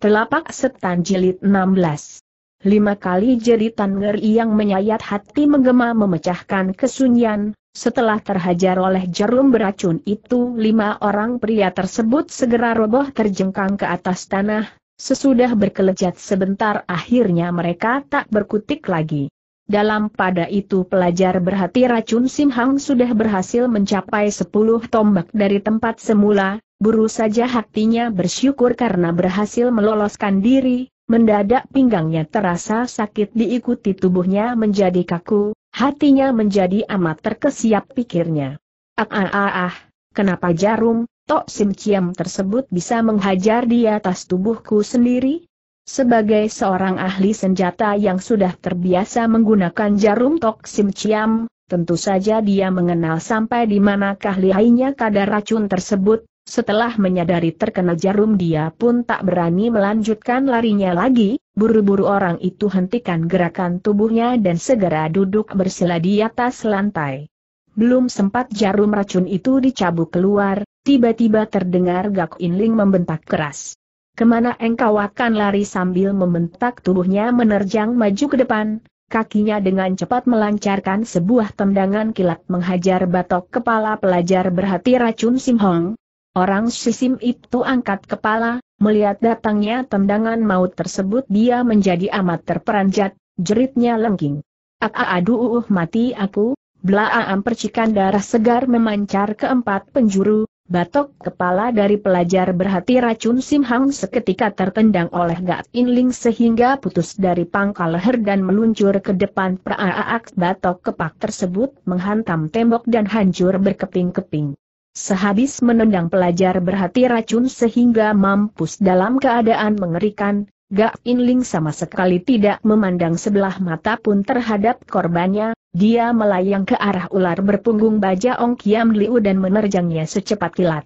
Telapak Setan Jilid 16 Lima kali jeritan ngeri yang menyayat hati menggema memecahkan kesunyian, setelah terhajar oleh jarum beracun itu lima orang pria tersebut segera roboh terjengkang ke atas tanah, sesudah berkelejat sebentar akhirnya mereka tak berkutik lagi. Dalam pada itu pelajar berhati racun Simhang sudah berhasil mencapai sepuluh tombak dari tempat semula, Buru saja hatinya bersyukur karena berhasil meloloskan diri, mendadak pinggangnya terasa sakit diikuti tubuhnya menjadi kaku, hatinya menjadi amat terkesiap pikirnya. Ah ah ah ah, kenapa jarum, tok sim ciam tersebut bisa menghajar di atas tubuhku sendiri? Sebagai seorang ahli senjata yang sudah terbiasa menggunakan jarum tok sim ciam, tentu saja dia mengenal sampai di manakah lihainya kadar racun tersebut, setelah menyadari terkena jarum dia pun tak berani melanjutkan larinya lagi, buru-buru orang itu hentikan gerakan tubuhnya dan segera duduk bersila di atas lantai. Belum sempat jarum racun itu dicabut keluar, tiba-tiba terdengar Gak Inling membentak keras. Kemana engkau akan lari sambil membentak tubuhnya menerjang maju ke depan, kakinya dengan cepat melancarkan sebuah tendangan kilat menghajar batok kepala pelajar berhati racun Sim Hong. Orang sisim itu angkat kepala, melihat datangnya tendangan maut tersebut dia menjadi amat terperanjat, jeritnya lengking. Ah, ah, aduh uh mati aku, belaam ah, percikan darah segar memancar ke empat penjuru, batok kepala dari pelajar berhati racun Simhang seketika tertendang oleh Gat Inling sehingga putus dari pangkal leher dan meluncur ke depan praaak batok kepak tersebut menghantam tembok dan hancur berkeping-keping. Sehabis menendang pelajar berhati racun sehingga mampus dalam keadaan mengerikan, Gak Inling sama sekali tidak memandang sebelah mata pun terhadap korbannya, dia melayang ke arah ular berpunggung baja Ong Kiam Liu dan menerjangnya secepat kilat.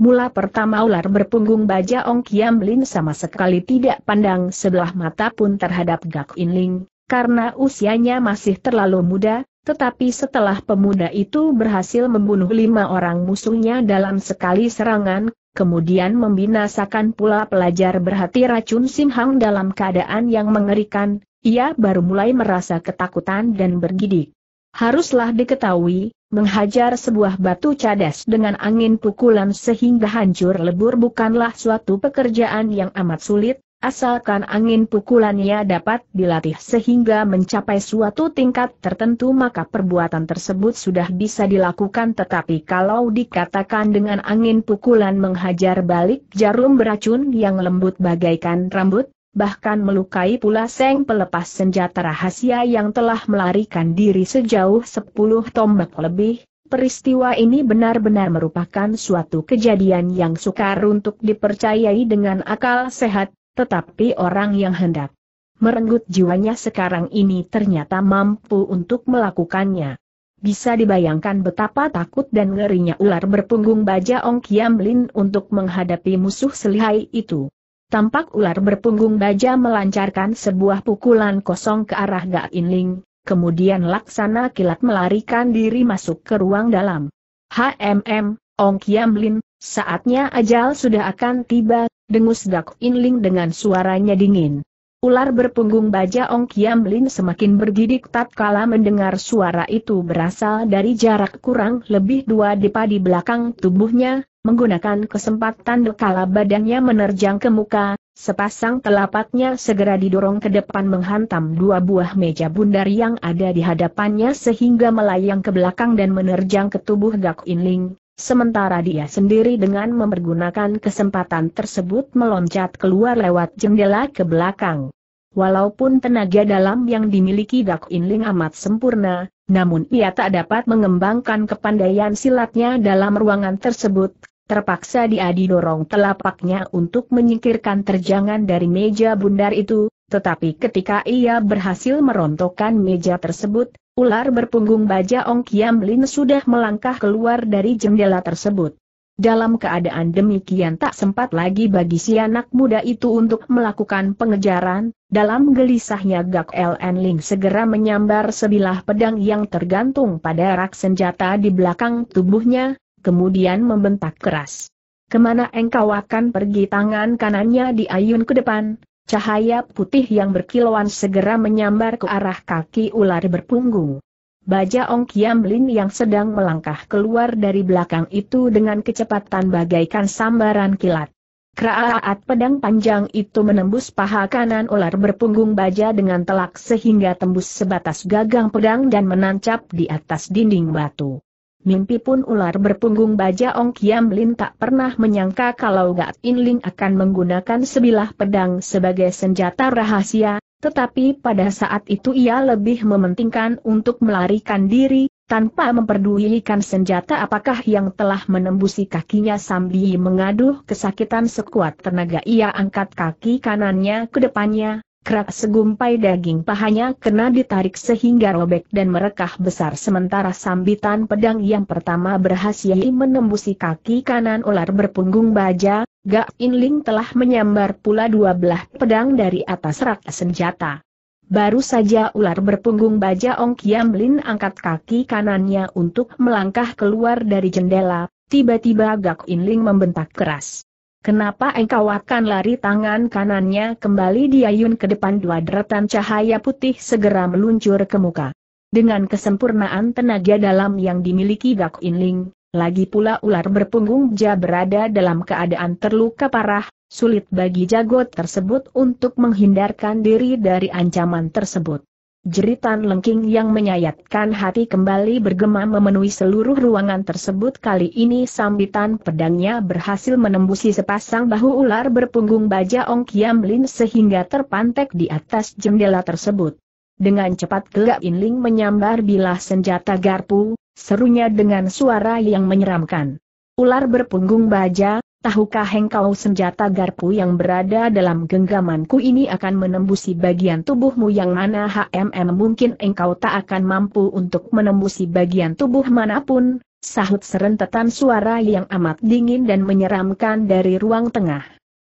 Mula pertama ular berpunggung baja Ong Kiam Lin sama sekali tidak pandang sebelah mata pun terhadap Gak Inling, karena usianya masih terlalu muda, tetapi setelah pemuda itu berhasil membunuh lima orang musuhnya dalam sekali serangan, kemudian membinasakan pula pelajar berhati racun Simhang dalam keadaan yang mengerikan, ia baru mulai merasa ketakutan dan bergidik. Haruslah diketahui, menghajar sebuah batu cadas dengan angin pukulan sehingga hancur lebur bukanlah suatu pekerjaan yang amat sulit, Asalkan angin pukulannya dapat dilatih sehingga mencapai suatu tingkat tertentu maka perbuatan tersebut sudah bisa dilakukan tetapi kalau dikatakan dengan angin pukulan menghajar balik jarum beracun yang lembut bagaikan rambut, bahkan melukai pula seng pelepas senjata rahasia yang telah melarikan diri sejauh 10 tombak lebih, Peristiwa ini benar-benar merupakan suatu kejadian yang sukar untuk dipercayai dengan akal sehat, tetapi orang yang hendak merenggut jiwanya sekarang ini ternyata mampu untuk melakukannya. Bisa dibayangkan betapa takut dan ngerinya ular berpunggung baja Ong Kiam Lin untuk menghadapi musuh selihai itu. Tampak ular berpunggung baja melancarkan sebuah pukulan kosong ke arah Ga Inling, kemudian laksana kilat melarikan diri masuk ke ruang dalam. HMM, Ong Kiam Lin, saatnya ajal sudah akan tiba, dengus Gak Inling dengan suaranya dingin. Ular berpunggung baja Ong Kiam Lin semakin bergidik tatkala mendengar suara itu berasal dari jarak kurang lebih dua depa di belakang tubuhnya, menggunakan kesempatan dekala badannya menerjang ke muka, sepasang telapaknya segera didorong ke depan menghantam dua buah meja bundar yang ada di hadapannya sehingga melayang ke belakang dan menerjang ke tubuh Gak Inling, Sementara dia sendiri dengan mempergunakan kesempatan tersebut meloncat keluar lewat jendela ke belakang. Walaupun tenaga dalam yang dimiliki Dak Inling amat sempurna, namun ia tak dapat mengembangkan kepandaian silatnya dalam ruangan tersebut, terpaksa dia didorong telapaknya untuk menyingkirkan terjangan dari meja bundar itu, tetapi ketika ia berhasil merontokkan meja tersebut, Ular berpunggung baja Ong Kiam Lin sudah melangkah keluar dari jendela tersebut. Dalam keadaan demikian tak sempat lagi bagi si anak muda itu untuk melakukan pengejaran, dalam gelisahnya Gak LN Ling segera menyambar sebilah pedang yang tergantung pada rak senjata di belakang tubuhnya, kemudian membentak keras. Kemana engkau akan pergi tangan kanannya diayun ke depan, Cahaya putih yang berkilauan segera menyambar ke arah kaki ular berpunggung. Baja Ong Kiam Lin yang sedang melangkah keluar dari belakang itu dengan kecepatan bagaikan sambaran kilat. Keraat pedang panjang itu menembus paha kanan ular berpunggung baja dengan telak sehingga tembus sebatas gagang pedang dan menancap di atas dinding batu. Mimpi pun ular berpunggung baja Ong Kiam Lin tak pernah menyangka kalau Gak In Ling akan menggunakan sebilah pedang sebagai senjata rahasia, tetapi pada saat itu ia lebih mementingkan untuk melarikan diri, tanpa memperdulikan senjata apakah yang telah menembusi kakinya sambil mengaduh kesakitan sekuat tenaga ia angkat kaki kanannya ke depannya, Kerak segumpai daging pahanya kena ditarik sehingga robek dan merekah besar sementara sambitan pedang yang pertama berhasil menembusi kaki kanan ular berpunggung baja, Gak Inling telah menyambar pula dua belah pedang dari atas rak senjata. Baru saja ular berpunggung baja Ong Kiam Lin angkat kaki kanannya untuk melangkah keluar dari jendela, tiba-tiba Gak Inling membentak keras. Kenapa engkau akan lari tangan kanannya kembali diayun ke depan dua deretan cahaya putih segera meluncur ke muka. Dengan kesempurnaan tenaga dalam yang dimiliki Gak Ling. lagi pula ular berpunggung Ja berada dalam keadaan terluka parah, sulit bagi jago tersebut untuk menghindarkan diri dari ancaman tersebut. Jeritan lengking yang menyayatkan hati kembali bergema memenuhi seluruh ruangan tersebut kali ini sambitan pedangnya berhasil menembusi sepasang bahu ular berpunggung baja Ong Kiam Lin sehingga terpantek di atas jendela tersebut. Dengan cepat gelap Inling menyambar bilah senjata garpu, serunya dengan suara yang menyeramkan. Ular berpunggung baja, tahukah engkau senjata garpu yang berada dalam genggamanku ini akan menembusi bagian tubuhmu yang mana HMM mungkin engkau tak akan mampu untuk menembusi bagian tubuh manapun, sahut serentetan suara yang amat dingin dan menyeramkan dari ruang tengah.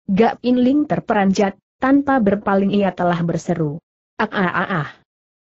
Gak Inling terperanjat, tanpa berpaling ia telah berseru. Ah ah ah ah.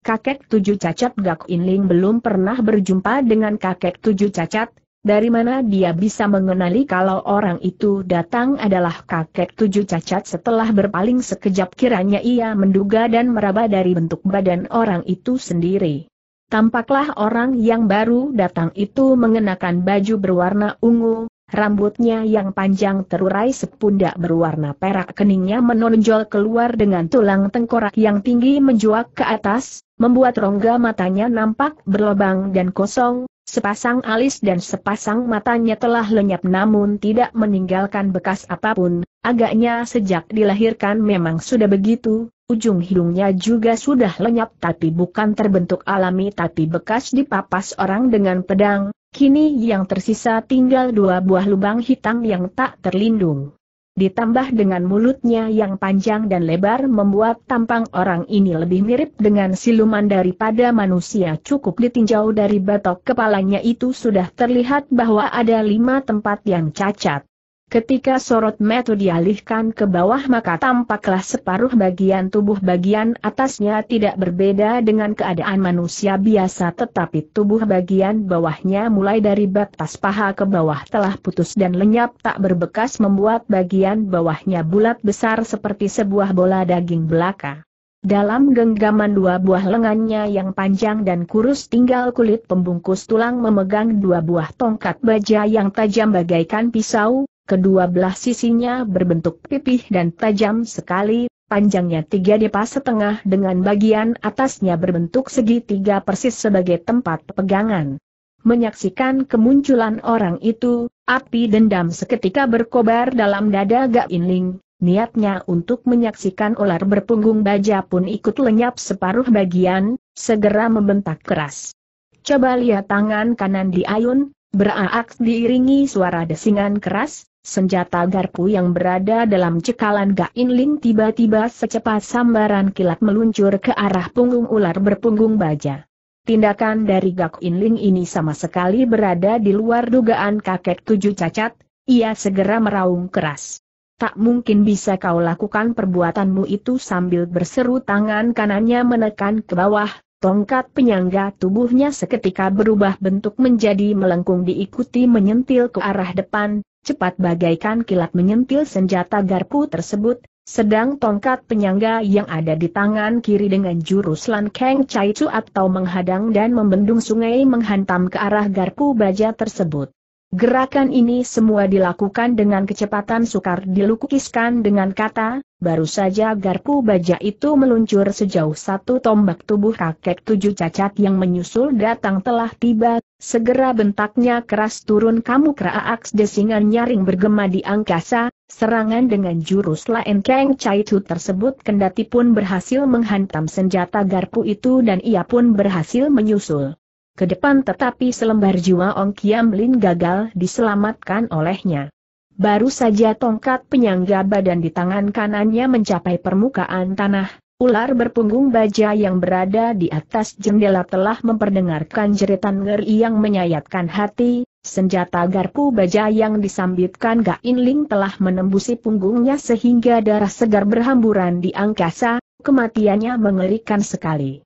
Kakek tujuh cacat Gak Inling belum pernah berjumpa dengan kakek tujuh cacat, dari mana dia bisa mengenali kalau orang itu datang adalah kakek tujuh cacat setelah berpaling sekejap kiranya ia menduga dan meraba dari bentuk badan orang itu sendiri. Tampaklah orang yang baru datang itu mengenakan baju berwarna ungu, rambutnya yang panjang terurai sepundak berwarna perak keningnya menonjol keluar dengan tulang tengkorak yang tinggi menjuak ke atas, membuat rongga matanya nampak berlobang dan kosong, Sepasang alis dan sepasang matanya telah lenyap namun tidak meninggalkan bekas apapun, agaknya sejak dilahirkan memang sudah begitu, ujung hidungnya juga sudah lenyap tapi bukan terbentuk alami tapi bekas dipapas orang dengan pedang, kini yang tersisa tinggal dua buah lubang hitam yang tak terlindung ditambah dengan mulutnya yang panjang dan lebar membuat tampang orang ini lebih mirip dengan siluman daripada manusia cukup ditinjau dari batok kepalanya itu sudah terlihat bahwa ada lima tempat yang cacat. Ketika sorot metu dialihkan ke bawah maka tampaklah separuh bagian tubuh bagian atasnya tidak berbeda dengan keadaan manusia biasa tetapi tubuh bagian bawahnya mulai dari batas paha ke bawah telah putus dan lenyap tak berbekas membuat bagian bawahnya bulat besar seperti sebuah bola daging belaka. Dalam genggaman dua buah lengannya yang panjang dan kurus tinggal kulit pembungkus tulang memegang dua buah tongkat baja yang tajam bagaikan pisau, kedua belah sisinya berbentuk pipih dan tajam sekali, panjangnya tiga depa setengah dengan bagian atasnya berbentuk segitiga persis sebagai tempat pegangan. Menyaksikan kemunculan orang itu, api dendam seketika berkobar dalam dada Gak Inling, niatnya untuk menyaksikan ular berpunggung baja pun ikut lenyap separuh bagian, segera membentak keras. Coba lihat tangan kanan di Ayun, beraak diiringi suara desingan keras, Senjata garpu yang berada dalam cekalan Gain Ling tiba-tiba secepat sambaran kilat meluncur ke arah punggung ular berpunggung baja. Tindakan dari Gain Ling ini sama sekali berada di luar dugaan kakek tujuh cacat, ia segera meraung keras. Tak mungkin bisa kau lakukan perbuatanmu itu sambil berseru tangan kanannya menekan ke bawah, Tongkat penyangga tubuhnya seketika berubah bentuk menjadi melengkung diikuti menyentil ke arah depan, cepat bagaikan kilat menyentil senjata garpu tersebut, sedang tongkat penyangga yang ada di tangan kiri dengan jurus Lan Keng Chai Chu atau menghadang dan membendung sungai menghantam ke arah garpu baja tersebut. Gerakan ini semua dilakukan dengan kecepatan sukar dilukiskan dengan kata, baru saja garpu baja itu meluncur sejauh satu tombak tubuh kakek tujuh cacat yang menyusul datang telah tiba, segera bentaknya keras turun kamu keraaks desingan nyaring bergema di angkasa, serangan dengan jurus lain cai Chaitu tersebut kendati pun berhasil menghantam senjata garpu itu dan ia pun berhasil menyusul ke depan tetapi selembar jiwa Ong Kiam Lin gagal diselamatkan olehnya. Baru saja tongkat penyangga badan di tangan kanannya mencapai permukaan tanah, ular berpunggung baja yang berada di atas jendela telah memperdengarkan jeritan ngeri yang menyayatkan hati, Senjata garpu baja yang disambitkan In Ling telah menembusi punggungnya sehingga darah segar berhamburan di angkasa, kematiannya mengerikan sekali.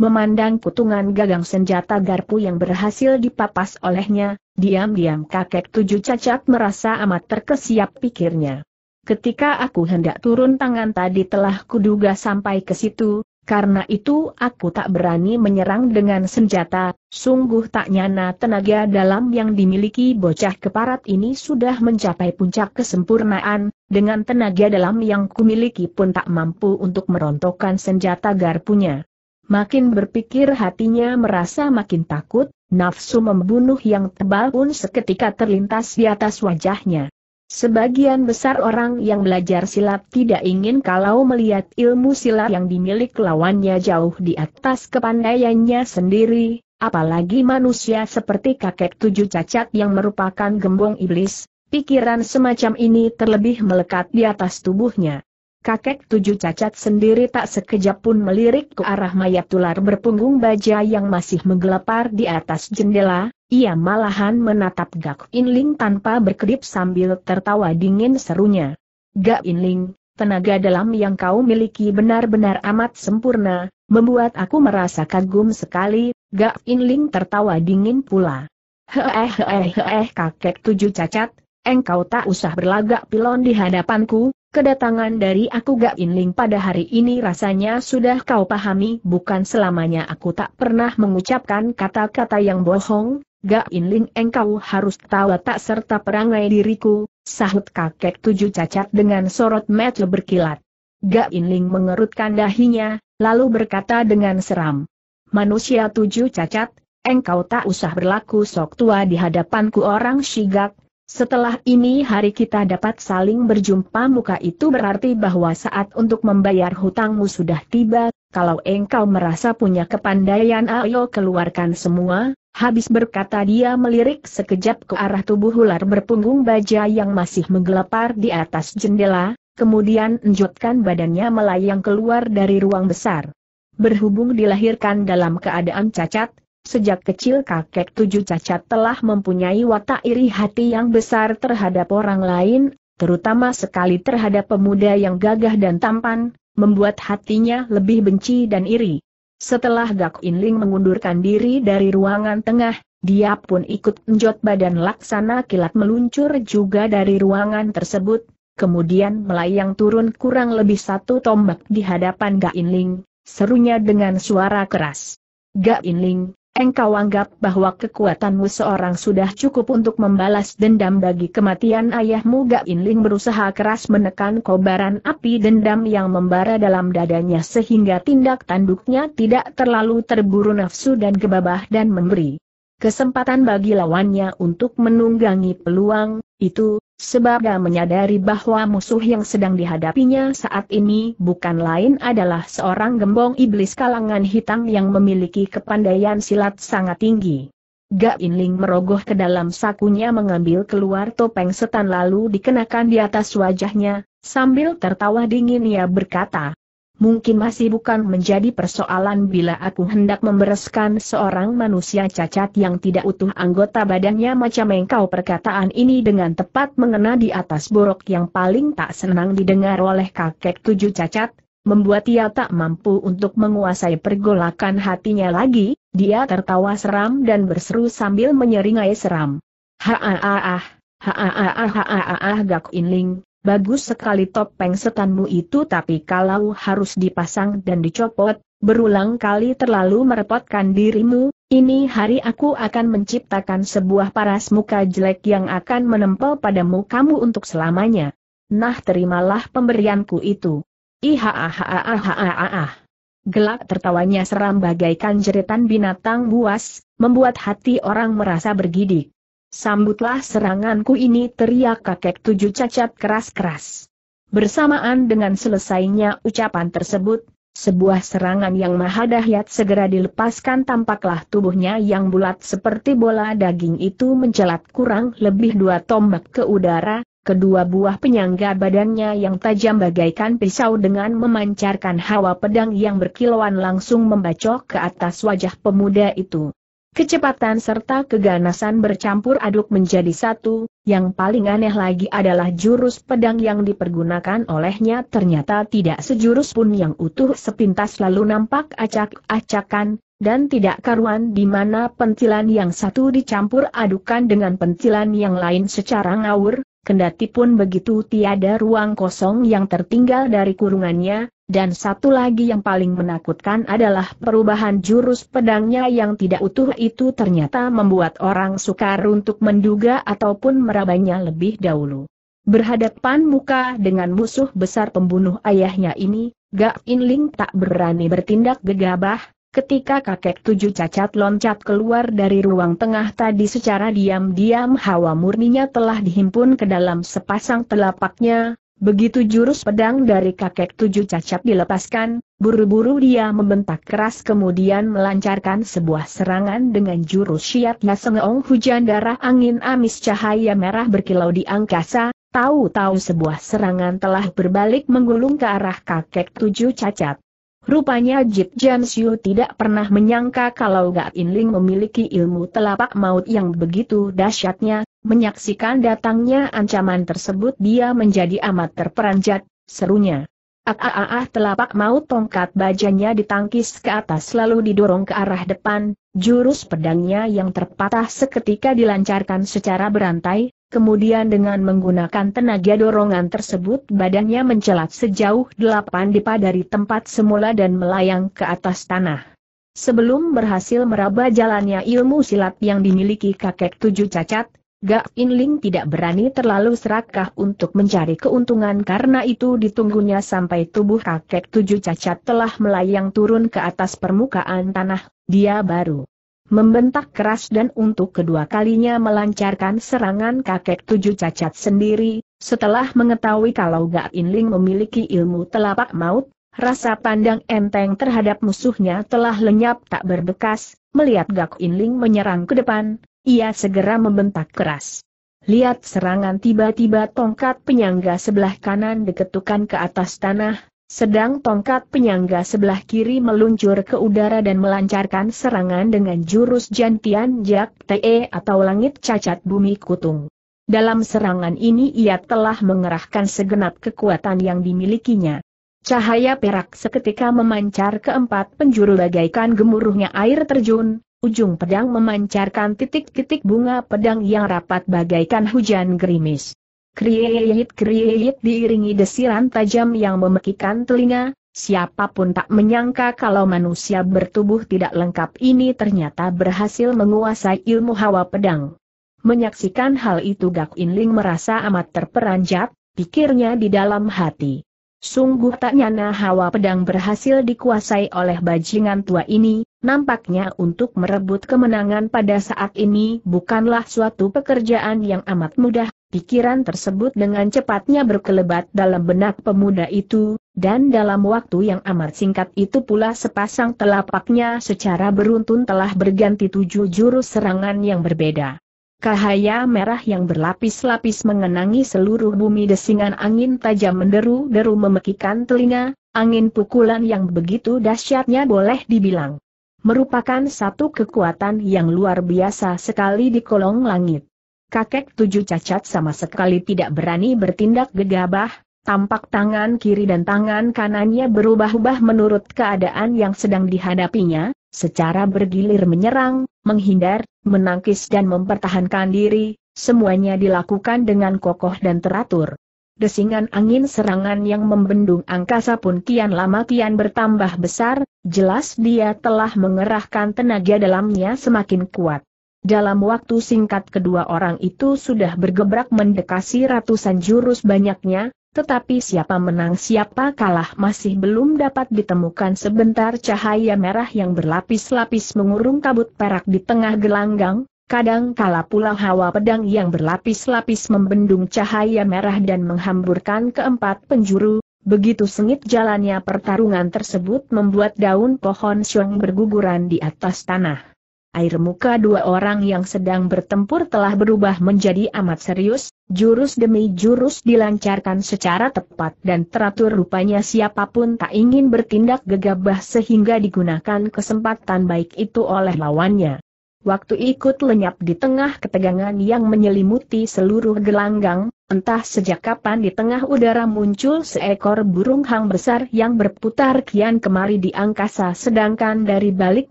Memandang kutungan gagang senjata garpu yang berhasil dipapas olehnya, diam-diam kakek tujuh cacat merasa amat terkesiap pikirnya. Ketika aku hendak turun tangan tadi telah kuduga sampai ke situ, karena itu aku tak berani menyerang dengan senjata, sungguh tak nyana tenaga dalam yang dimiliki bocah keparat ini sudah mencapai puncak kesempurnaan, dengan tenaga dalam yang kumiliki pun tak mampu untuk merontokkan senjata garpunya. Makin berpikir hatinya merasa makin takut, nafsu membunuh yang tebal pun seketika terlintas di atas wajahnya. Sebagian besar orang yang belajar silat tidak ingin kalau melihat ilmu silat yang dimiliki lawannya jauh di atas kepandaiannya sendiri, apalagi manusia seperti kakek tujuh cacat yang merupakan gembong iblis, pikiran semacam ini terlebih melekat di atas tubuhnya kakek tujuh cacat sendiri tak sekejap pun melirik ke arah mayat ular berpunggung baja yang masih menggelepar di atas jendela, ia malahan menatap Gak Inling tanpa berkedip sambil tertawa dingin serunya. Gak Inling, tenaga dalam yang kau miliki benar-benar amat sempurna, membuat aku merasa kagum sekali, Gak Inling tertawa dingin pula. Heeh heeh heeh kakek tujuh cacat, engkau tak usah berlagak pilon di hadapanku, Kedatangan dari aku Gak Inling pada hari ini rasanya sudah kau pahami bukan selamanya aku tak pernah mengucapkan kata-kata yang bohong, Gak Inling engkau harus tahu tak serta perangai diriku, sahut kakek tujuh cacat dengan sorot mata berkilat. Gak Inling mengerutkan dahinya, lalu berkata dengan seram. Manusia tujuh cacat, engkau tak usah berlaku sok tua di hadapanku orang shigak, setelah ini hari kita dapat saling berjumpa muka itu berarti bahwa saat untuk membayar hutangmu sudah tiba, kalau engkau merasa punya kepandaian ayo keluarkan semua, habis berkata dia melirik sekejap ke arah tubuh ular berpunggung baja yang masih menggelepar di atas jendela, kemudian enjutkan badannya melayang keluar dari ruang besar. Berhubung dilahirkan dalam keadaan cacat, Sejak kecil kakek tujuh cacat telah mempunyai watak iri hati yang besar terhadap orang lain, terutama sekali terhadap pemuda yang gagah dan tampan, membuat hatinya lebih benci dan iri. Setelah Gak Inling mengundurkan diri dari ruangan tengah, dia pun ikut menjot badan laksana kilat meluncur juga dari ruangan tersebut, kemudian melayang turun kurang lebih satu tombak di hadapan Gak Inling, serunya dengan suara keras. Gak Inling, engkau anggap bahwa kekuatanmu seorang sudah cukup untuk membalas dendam bagi kematian ayahmu Gak Inling berusaha keras menekan kobaran api dendam yang membara dalam dadanya sehingga tindak tanduknya tidak terlalu terburu nafsu dan kebabah dan memberi kesempatan bagi lawannya untuk menunggangi peluang, itu, sebab dia menyadari bahwa musuh yang sedang dihadapinya saat ini bukan lain adalah seorang gembong iblis kalangan hitam yang memiliki kepandaian silat sangat tinggi. Gak Inling merogoh ke dalam sakunya mengambil keluar topeng setan lalu dikenakan di atas wajahnya, sambil tertawa dingin ia berkata, mungkin masih bukan menjadi persoalan bila aku hendak membereskan seorang manusia cacat yang tidak utuh anggota badannya macam engkau perkataan ini dengan tepat mengena di atas borok yang paling tak senang didengar oleh kakek tujuh cacat, membuat ia tak mampu untuk menguasai pergolakan hatinya lagi, dia tertawa seram dan berseru sambil menyeringai seram. Ha haaah, haaah, gak inling, bagus sekali topeng setanmu itu tapi kalau harus dipasang dan dicopot, berulang kali terlalu merepotkan dirimu, ini hari aku akan menciptakan sebuah paras muka jelek yang akan menempel padamu kamu untuk selamanya. Nah terimalah pemberianku itu. Ihahahahahahahaah. Gelak tertawanya seram bagaikan jeritan binatang buas, membuat hati orang merasa bergidik. Sambutlah seranganku ini teriak kakek tujuh cacat keras-keras. Bersamaan dengan selesainya ucapan tersebut, sebuah serangan yang maha dahyat segera dilepaskan tampaklah tubuhnya yang bulat seperti bola daging itu mencelat kurang lebih dua tombak ke udara, kedua buah penyangga badannya yang tajam bagaikan pisau dengan memancarkan hawa pedang yang berkilauan langsung membacok ke atas wajah pemuda itu. Kecepatan serta keganasan bercampur aduk menjadi satu, yang paling aneh lagi adalah jurus pedang yang dipergunakan olehnya ternyata tidak sejurus pun yang utuh sepintas lalu nampak acak-acakan, dan tidak karuan di mana pentilan yang satu dicampur adukan dengan pentilan yang lain secara ngawur, Kendati pun begitu tiada ruang kosong yang tertinggal dari kurungannya, dan satu lagi yang paling menakutkan adalah perubahan jurus pedangnya yang tidak utuh itu ternyata membuat orang sukar untuk menduga ataupun merabanya lebih dahulu. Berhadapan muka dengan musuh besar pembunuh ayahnya ini, Gak Inling tak berani bertindak gegabah, Ketika kakek tujuh cacat loncat keluar dari ruang tengah tadi secara diam-diam hawa murninya telah dihimpun ke dalam sepasang telapaknya, begitu jurus pedang dari kakek tujuh cacat dilepaskan, buru-buru dia membentak keras kemudian melancarkan sebuah serangan dengan jurus syiat sengong hujan darah angin amis cahaya merah berkilau di angkasa, tahu-tahu sebuah serangan telah berbalik menggulung ke arah kakek tujuh cacat. Rupanya Jit Jan Siu tidak pernah menyangka kalau gak Inling memiliki ilmu telapak maut yang begitu dahsyatnya, menyaksikan datangnya ancaman tersebut dia menjadi amat terperanjat, serunya. Ah ah, ah, ah telapak maut tongkat bajanya ditangkis ke atas lalu didorong ke arah depan, jurus pedangnya yang terpatah seketika dilancarkan secara berantai, Kemudian dengan menggunakan tenaga dorongan tersebut badannya mencelat sejauh delapan dipa dari tempat semula dan melayang ke atas tanah. Sebelum berhasil meraba jalannya ilmu silat yang dimiliki kakek tujuh cacat, Gak Inling tidak berani terlalu serakah untuk mencari keuntungan karena itu ditunggunya sampai tubuh kakek tujuh cacat telah melayang turun ke atas permukaan tanah, dia baru Membentak keras dan untuk kedua kalinya melancarkan serangan kakek tujuh cacat sendiri, setelah mengetahui kalau Gak Inling memiliki ilmu telapak maut, rasa pandang enteng terhadap musuhnya telah lenyap tak berbekas, melihat Gak Inling menyerang ke depan, ia segera membentak keras. Lihat serangan tiba-tiba tongkat penyangga sebelah kanan diketukan ke atas tanah, sedang tongkat penyangga sebelah kiri meluncur ke udara dan melancarkan serangan dengan jurus Jantian Jak Te atau langit cacat bumi kutung. Dalam serangan ini ia telah mengerahkan segenap kekuatan yang dimilikinya. Cahaya perak seketika memancar ke empat penjuru bagaikan gemuruhnya air terjun, ujung pedang memancarkan titik-titik bunga pedang yang rapat bagaikan hujan gerimis. Kriyit-kriyit diiringi desiran tajam yang memekikan telinga, siapapun tak menyangka kalau manusia bertubuh tidak lengkap ini ternyata berhasil menguasai ilmu hawa pedang. Menyaksikan hal itu Gak Inling merasa amat terperanjat, pikirnya di dalam hati. Sungguh tak nyana hawa pedang berhasil dikuasai oleh bajingan tua ini, nampaknya untuk merebut kemenangan pada saat ini bukanlah suatu pekerjaan yang amat mudah, Pikiran tersebut dengan cepatnya berkelebat dalam benak pemuda itu, dan dalam waktu yang amat singkat itu pula sepasang telapaknya secara beruntun telah berganti tujuh jurus serangan yang berbeda. Cahaya merah yang berlapis-lapis mengenangi seluruh bumi desingan angin tajam menderu-deru memekikan telinga, angin pukulan yang begitu dahsyatnya boleh dibilang. Merupakan satu kekuatan yang luar biasa sekali di kolong langit kakek tujuh cacat sama sekali tidak berani bertindak gegabah, tampak tangan kiri dan tangan kanannya berubah-ubah menurut keadaan yang sedang dihadapinya, secara bergilir menyerang, menghindar, menangkis dan mempertahankan diri, semuanya dilakukan dengan kokoh dan teratur. Desingan angin serangan yang membendung angkasa pun kian lama kian bertambah besar, jelas dia telah mengerahkan tenaga dalamnya semakin kuat. Dalam waktu singkat kedua orang itu sudah bergebrak mendekasi ratusan jurus banyaknya, tetapi siapa menang siapa kalah masih belum dapat ditemukan sebentar cahaya merah yang berlapis-lapis mengurung kabut perak di tengah gelanggang, kadang kala pula hawa pedang yang berlapis-lapis membendung cahaya merah dan menghamburkan keempat penjuru, Begitu sengit jalannya pertarungan tersebut membuat daun pohon siung berguguran di atas tanah air muka dua orang yang sedang bertempur telah berubah menjadi amat serius, jurus demi jurus dilancarkan secara tepat dan teratur rupanya siapapun tak ingin bertindak gegabah sehingga digunakan kesempatan baik itu oleh lawannya. Waktu ikut lenyap di tengah ketegangan yang menyelimuti seluruh gelanggang, entah sejak kapan di tengah udara muncul seekor burung hang besar yang berputar kian kemari di angkasa sedangkan dari balik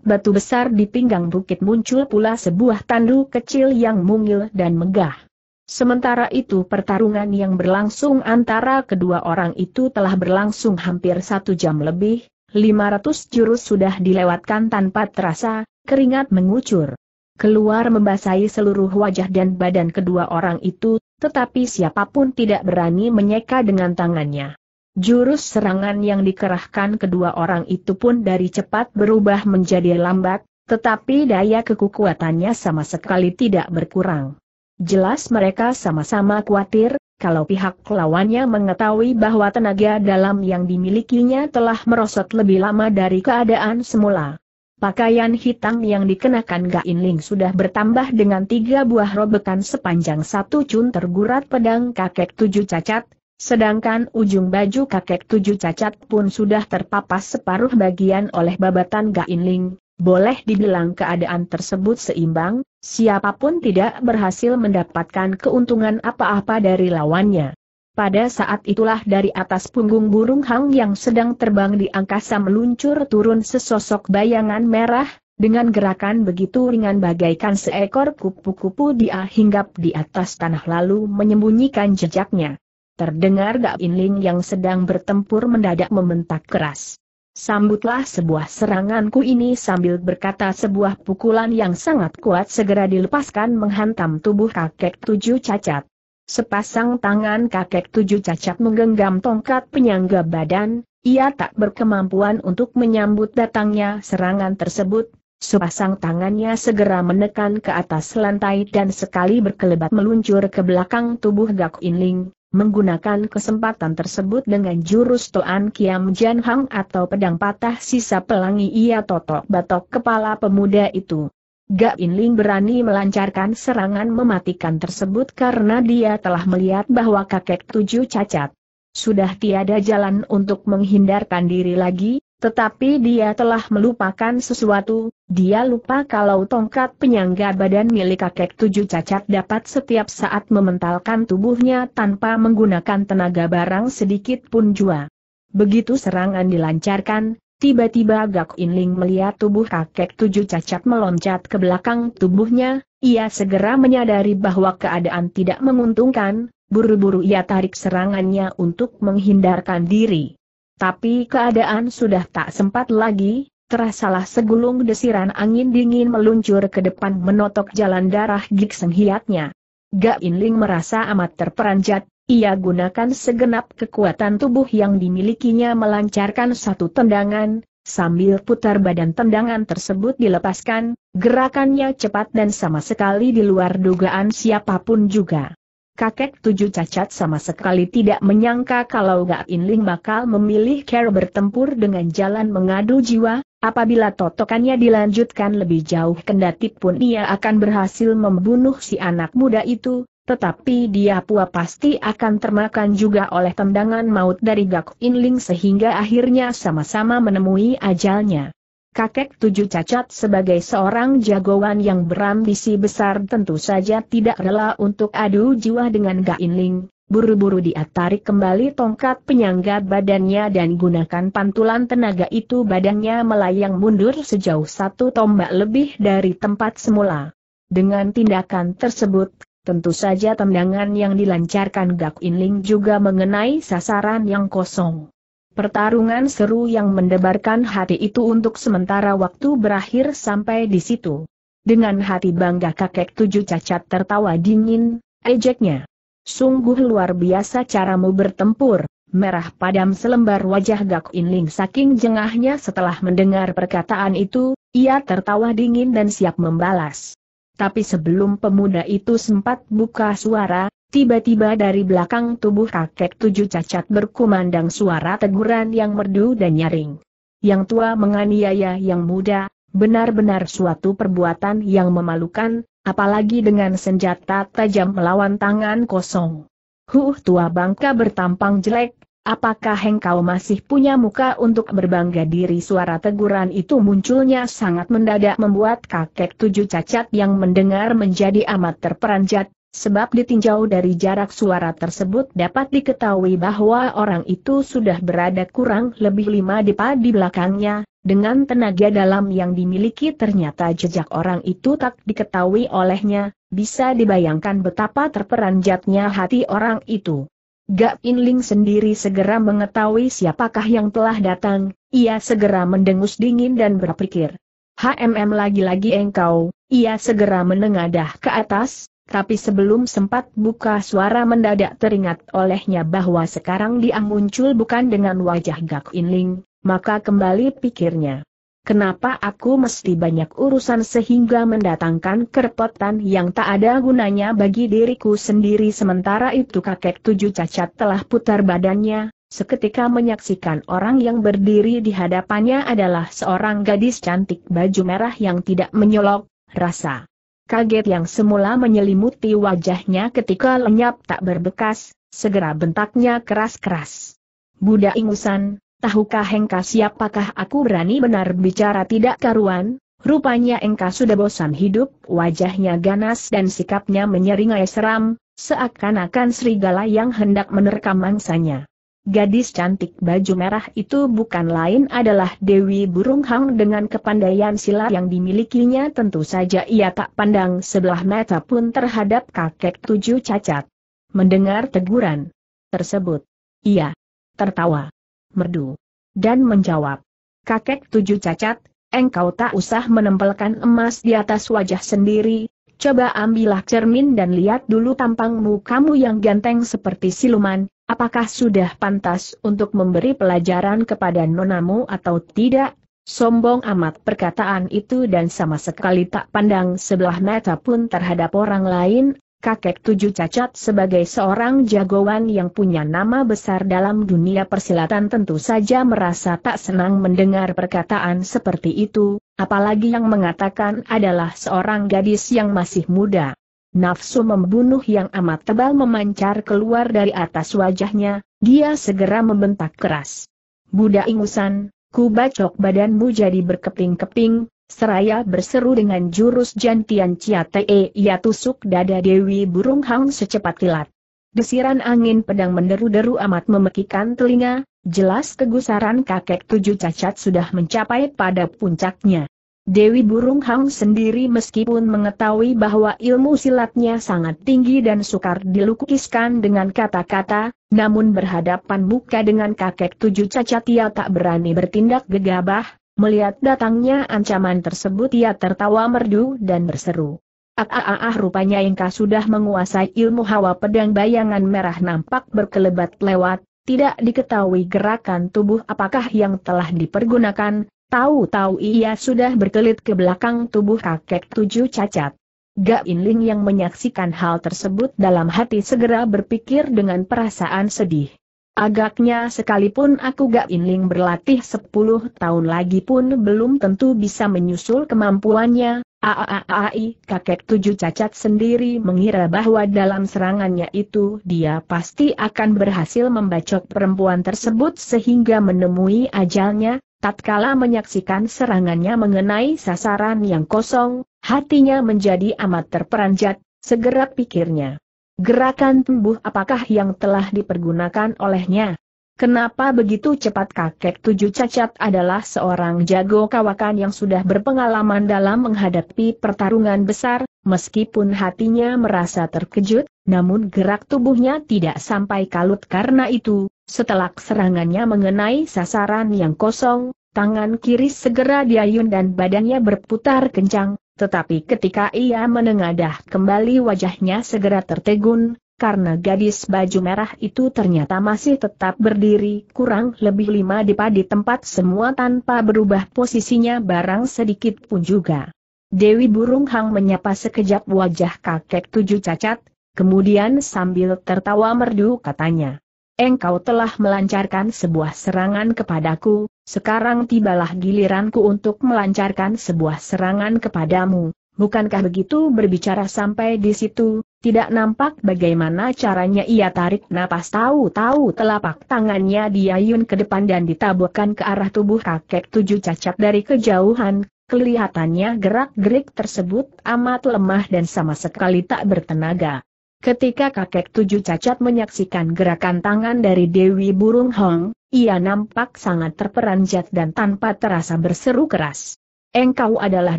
batu besar di pinggang bukit muncul pula sebuah tandu kecil yang mungil dan megah. Sementara itu pertarungan yang berlangsung antara kedua orang itu telah berlangsung hampir satu jam lebih, 500 jurus sudah dilewatkan tanpa terasa, keringat mengucur keluar membasahi seluruh wajah dan badan kedua orang itu, tetapi siapapun tidak berani menyeka dengan tangannya. Jurus serangan yang dikerahkan kedua orang itu pun dari cepat berubah menjadi lambat, tetapi daya kekuatannya sama sekali tidak berkurang. Jelas mereka sama-sama khawatir, kalau pihak lawannya mengetahui bahwa tenaga dalam yang dimilikinya telah merosot lebih lama dari keadaan semula. Pakaian hitam yang dikenakan Gain Ling sudah bertambah dengan tiga buah robekan sepanjang satu cun tergurat pedang kakek tujuh cacat, sedangkan ujung baju kakek tujuh cacat pun sudah terpapas separuh bagian oleh babatan Gain Ling. Boleh dibilang keadaan tersebut seimbang, siapapun tidak berhasil mendapatkan keuntungan apa-apa dari lawannya. Pada saat itulah dari atas punggung burung hang yang sedang terbang di angkasa meluncur turun sesosok bayangan merah, dengan gerakan begitu ringan bagaikan seekor kupu-kupu dia hinggap di atas tanah lalu menyembunyikan jejaknya. Terdengar Gak Inling yang sedang bertempur mendadak membentak keras. Sambutlah sebuah seranganku ini sambil berkata sebuah pukulan yang sangat kuat segera dilepaskan menghantam tubuh kakek tujuh cacat. Sepasang tangan kakek tujuh cacat menggenggam tongkat penyangga badan, ia tak berkemampuan untuk menyambut datangnya serangan tersebut, Sepasang tangannya segera menekan ke atas lantai dan sekali berkelebat meluncur ke belakang tubuh Gak Inling, menggunakan kesempatan tersebut dengan jurus Toan Kiam Jan Hang atau pedang patah sisa pelangi ia totok batok kepala pemuda itu. Gak Inling berani melancarkan serangan mematikan tersebut karena dia telah melihat bahwa kakek tujuh cacat. Sudah tiada jalan untuk menghindarkan diri lagi, tetapi dia telah melupakan sesuatu, dia lupa kalau tongkat penyangga badan milik kakek tujuh cacat dapat setiap saat mementalkan tubuhnya tanpa menggunakan tenaga barang sedikit pun jua. Begitu serangan dilancarkan, Tiba-tiba Gak Inling melihat tubuh kakek tujuh cacat meloncat ke belakang tubuhnya, ia segera menyadari bahwa keadaan tidak menguntungkan, buru-buru ia tarik serangannya untuk menghindarkan diri. Tapi keadaan sudah tak sempat lagi, terasalah segulung desiran angin dingin meluncur ke depan menotok jalan darah Gik Senghiatnya. Gak Inling merasa amat terperanjat, ia gunakan segenap kekuatan tubuh yang dimilikinya melancarkan satu tendangan, sambil putar badan tendangan tersebut dilepaskan, gerakannya cepat dan sama sekali di luar dugaan siapapun juga. Kakek tujuh cacat sama sekali tidak menyangka kalau gak Inling bakal memilih care bertempur dengan jalan mengadu jiwa, apabila totokannya dilanjutkan lebih jauh kendati pun ia akan berhasil membunuh si anak muda itu, tetapi dia pua pasti akan termakan juga oleh tendangan maut dari Gak Inling sehingga akhirnya sama-sama menemui ajalnya. Kakek tujuh cacat sebagai seorang jagoan yang berambisi besar tentu saja tidak rela untuk adu jiwa dengan Gak Inling. Buru-buru dia tarik kembali tongkat penyangga badannya dan gunakan pantulan tenaga itu badannya melayang mundur sejauh satu tombak lebih dari tempat semula. Dengan tindakan tersebut, Tentu saja tendangan yang dilancarkan Gak Inling juga mengenai sasaran yang kosong. Pertarungan seru yang mendebarkan hati itu untuk sementara waktu berakhir sampai di situ. Dengan hati bangga kakek tujuh cacat tertawa dingin, ejeknya. Sungguh luar biasa caramu bertempur, merah padam selembar wajah Gak Inling saking jengahnya setelah mendengar perkataan itu, ia tertawa dingin dan siap membalas tapi sebelum pemuda itu sempat buka suara, tiba-tiba dari belakang tubuh kakek tujuh cacat berkumandang suara teguran yang merdu dan nyaring. Yang tua menganiaya yang muda, benar-benar suatu perbuatan yang memalukan, apalagi dengan senjata tajam melawan tangan kosong. Huh tua bangka bertampang jelek, Apakah engkau masih punya muka untuk berbangga diri suara teguran itu munculnya sangat mendadak membuat kakek tujuh cacat yang mendengar menjadi amat terperanjat, sebab ditinjau dari jarak suara tersebut dapat diketahui bahwa orang itu sudah berada kurang lebih lima depa di belakangnya, dengan tenaga dalam yang dimiliki ternyata jejak orang itu tak diketahui olehnya, bisa dibayangkan betapa terperanjatnya hati orang itu. Gak Inling sendiri segera mengetahui siapakah yang telah datang, ia segera mendengus dingin dan berpikir. HMM lagi-lagi engkau, ia segera menengadah ke atas, tapi sebelum sempat buka suara mendadak teringat olehnya bahwa sekarang dia muncul bukan dengan wajah Gak Inling, maka kembali pikirnya. Kenapa aku mesti banyak urusan sehingga mendatangkan kerepotan yang tak ada gunanya bagi diriku sendiri sementara itu kakek tujuh cacat telah putar badannya, seketika menyaksikan orang yang berdiri di hadapannya adalah seorang gadis cantik baju merah yang tidak menyolok, rasa kaget yang semula menyelimuti wajahnya ketika lenyap tak berbekas, segera bentaknya keras-keras. Budak ingusan, tahukah engkau siapakah aku berani benar bicara tidak karuan? Rupanya engkau sudah bosan hidup, wajahnya ganas dan sikapnya menyeringai seram, seakan-akan serigala yang hendak menerkam mangsanya. Gadis cantik baju merah itu bukan lain adalah Dewi Burung Hang dengan kepandaian silat yang dimilikinya tentu saja ia tak pandang sebelah mata pun terhadap kakek tujuh cacat. Mendengar teguran tersebut, ia tertawa merdu. Dan menjawab, kakek tujuh cacat, engkau tak usah menempelkan emas di atas wajah sendiri, coba ambillah cermin dan lihat dulu tampangmu kamu yang ganteng seperti siluman, apakah sudah pantas untuk memberi pelajaran kepada nonamu atau tidak? Sombong amat perkataan itu dan sama sekali tak pandang sebelah mata pun terhadap orang lain, kakek tujuh cacat sebagai seorang jagoan yang punya nama besar dalam dunia persilatan tentu saja merasa tak senang mendengar perkataan seperti itu, apalagi yang mengatakan adalah seorang gadis yang masih muda. Nafsu membunuh yang amat tebal memancar keluar dari atas wajahnya, dia segera membentak keras. Budak ingusan, ku bacok badanmu jadi berkeping-keping, Seraya berseru dengan jurus jantian ciatee ia tusuk dada Dewi Burung Hang secepat kilat. Desiran angin pedang menderu-deru amat memekikan telinga, jelas kegusaran kakek tujuh cacat sudah mencapai pada puncaknya. Dewi Burung Hang sendiri meskipun mengetahui bahwa ilmu silatnya sangat tinggi dan sukar dilukiskan dengan kata-kata, namun berhadapan muka dengan kakek tujuh cacat ia tak berani bertindak gegabah, Melihat datangnya ancaman tersebut ia tertawa merdu dan berseru. Ah, ah, ah, ah rupanya Ingka sudah menguasai ilmu hawa pedang bayangan merah nampak berkelebat lewat, tidak diketahui gerakan tubuh apakah yang telah dipergunakan, tahu-tahu ia sudah berkelit ke belakang tubuh kakek tujuh cacat. Gak Inling yang menyaksikan hal tersebut dalam hati segera berpikir dengan perasaan sedih. Agaknya sekalipun aku Gak Inling berlatih 10 tahun lagi pun belum tentu bisa menyusul kemampuannya. Aaai, kakek tujuh cacat sendiri mengira bahwa dalam serangannya itu dia pasti akan berhasil membacok perempuan tersebut sehingga menemui ajalnya. Tatkala menyaksikan serangannya mengenai sasaran yang kosong, hatinya menjadi amat terperanjat, segera pikirnya. Gerakan tubuh apakah yang telah dipergunakan olehnya? Kenapa begitu cepat kakek tujuh cacat adalah seorang jago kawakan yang sudah berpengalaman dalam menghadapi pertarungan besar, meskipun hatinya merasa terkejut, namun gerak tubuhnya tidak sampai kalut karena itu, setelah serangannya mengenai sasaran yang kosong, tangan kiri segera diayun dan badannya berputar kencang, tetapi ketika ia menengadah kembali wajahnya segera tertegun, karena gadis baju merah itu ternyata masih tetap berdiri kurang lebih lima depa di tempat semua tanpa berubah posisinya barang sedikit pun juga. Dewi Burung Hang menyapa sekejap wajah kakek tujuh cacat, kemudian sambil tertawa merdu katanya engkau telah melancarkan sebuah serangan kepadaku, sekarang tibalah giliranku untuk melancarkan sebuah serangan kepadamu, bukankah begitu berbicara sampai di situ, tidak nampak bagaimana caranya ia tarik napas tahu-tahu telapak tangannya diayun ke depan dan ditaburkan ke arah tubuh kakek tujuh cacat dari kejauhan, kelihatannya gerak-gerik tersebut amat lemah dan sama sekali tak bertenaga. Ketika kakek tujuh cacat menyaksikan gerakan tangan dari Dewi Burung Hong, ia nampak sangat terperanjat dan tanpa terasa berseru keras. Engkau adalah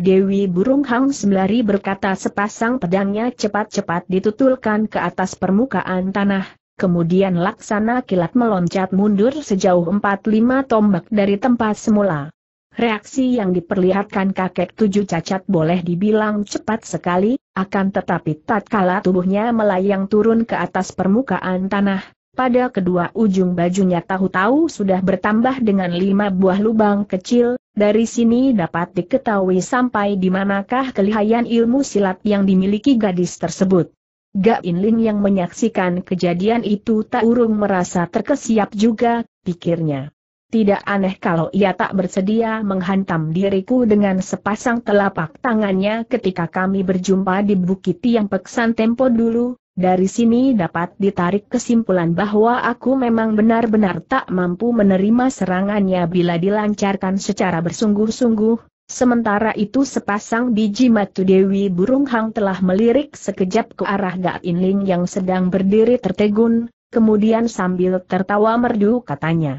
Dewi Burung Hong sembari berkata sepasang pedangnya cepat-cepat ditutulkan ke atas permukaan tanah, kemudian laksana kilat meloncat mundur sejauh 4-5 tombak dari tempat semula. Reaksi yang diperlihatkan kakek tujuh cacat boleh dibilang cepat sekali, akan tetapi tatkala tubuhnya melayang turun ke atas permukaan tanah, pada kedua ujung bajunya tahu-tahu sudah bertambah dengan lima buah lubang kecil, dari sini dapat diketahui sampai di manakah kelihayan ilmu silat yang dimiliki gadis tersebut. Gak Inling yang menyaksikan kejadian itu tak urung merasa terkesiap juga, pikirnya. Tidak aneh kalau ia tak bersedia menghantam diriku dengan sepasang telapak tangannya ketika kami berjumpa di Bukit Tiang Peksan Tempo dulu, dari sini dapat ditarik kesimpulan bahwa aku memang benar-benar tak mampu menerima serangannya bila dilancarkan secara bersungguh-sungguh. Sementara itu sepasang biji matu Dewi Burung Hang telah melirik sekejap ke arah Gak Inling yang sedang berdiri tertegun, kemudian sambil tertawa merdu katanya.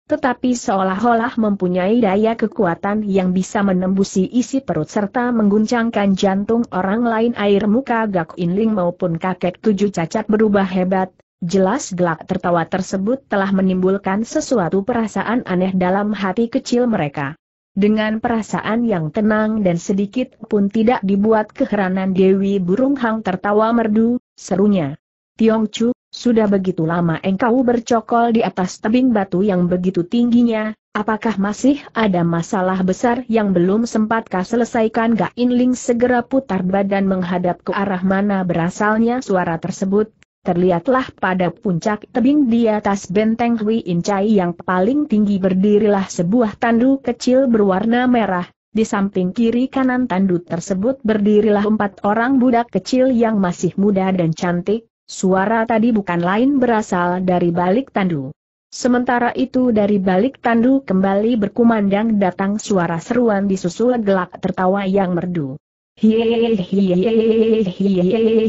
tetapi seolah-olah mempunyai daya kekuatan yang bisa menembusi isi perut serta mengguncangkan jantung orang lain air muka Gak Inling maupun kakek tujuh cacat berubah hebat, jelas gelak tertawa tersebut telah menimbulkan sesuatu perasaan aneh dalam hati kecil mereka. Dengan perasaan yang tenang dan sedikit pun tidak dibuat keheranan Dewi Burung Hang tertawa merdu, serunya. Tiong Chu, sudah begitu lama engkau bercokol di atas tebing batu yang begitu tingginya, apakah masih ada masalah besar yang belum sempatkah selesaikan Gak inling segera putar badan menghadap ke arah mana berasalnya suara tersebut, Terlihatlah pada puncak tebing di atas benteng Hui Incai yang paling tinggi berdirilah sebuah tandu kecil berwarna merah. Di samping kiri kanan tandu tersebut berdirilah empat orang budak kecil yang masih muda dan cantik, Suara tadi bukan lain berasal dari balik tandu. Sementara itu dari balik tandu kembali berkumandang datang suara seruan disusul gelak tertawa yang merdu.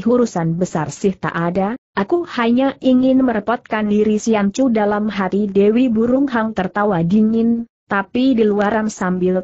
urusan besar sih tak ada, aku hanya ingin merepotkan diri dalam Dewi Burung Hang tertawa tertawa dingin, tapi di sambil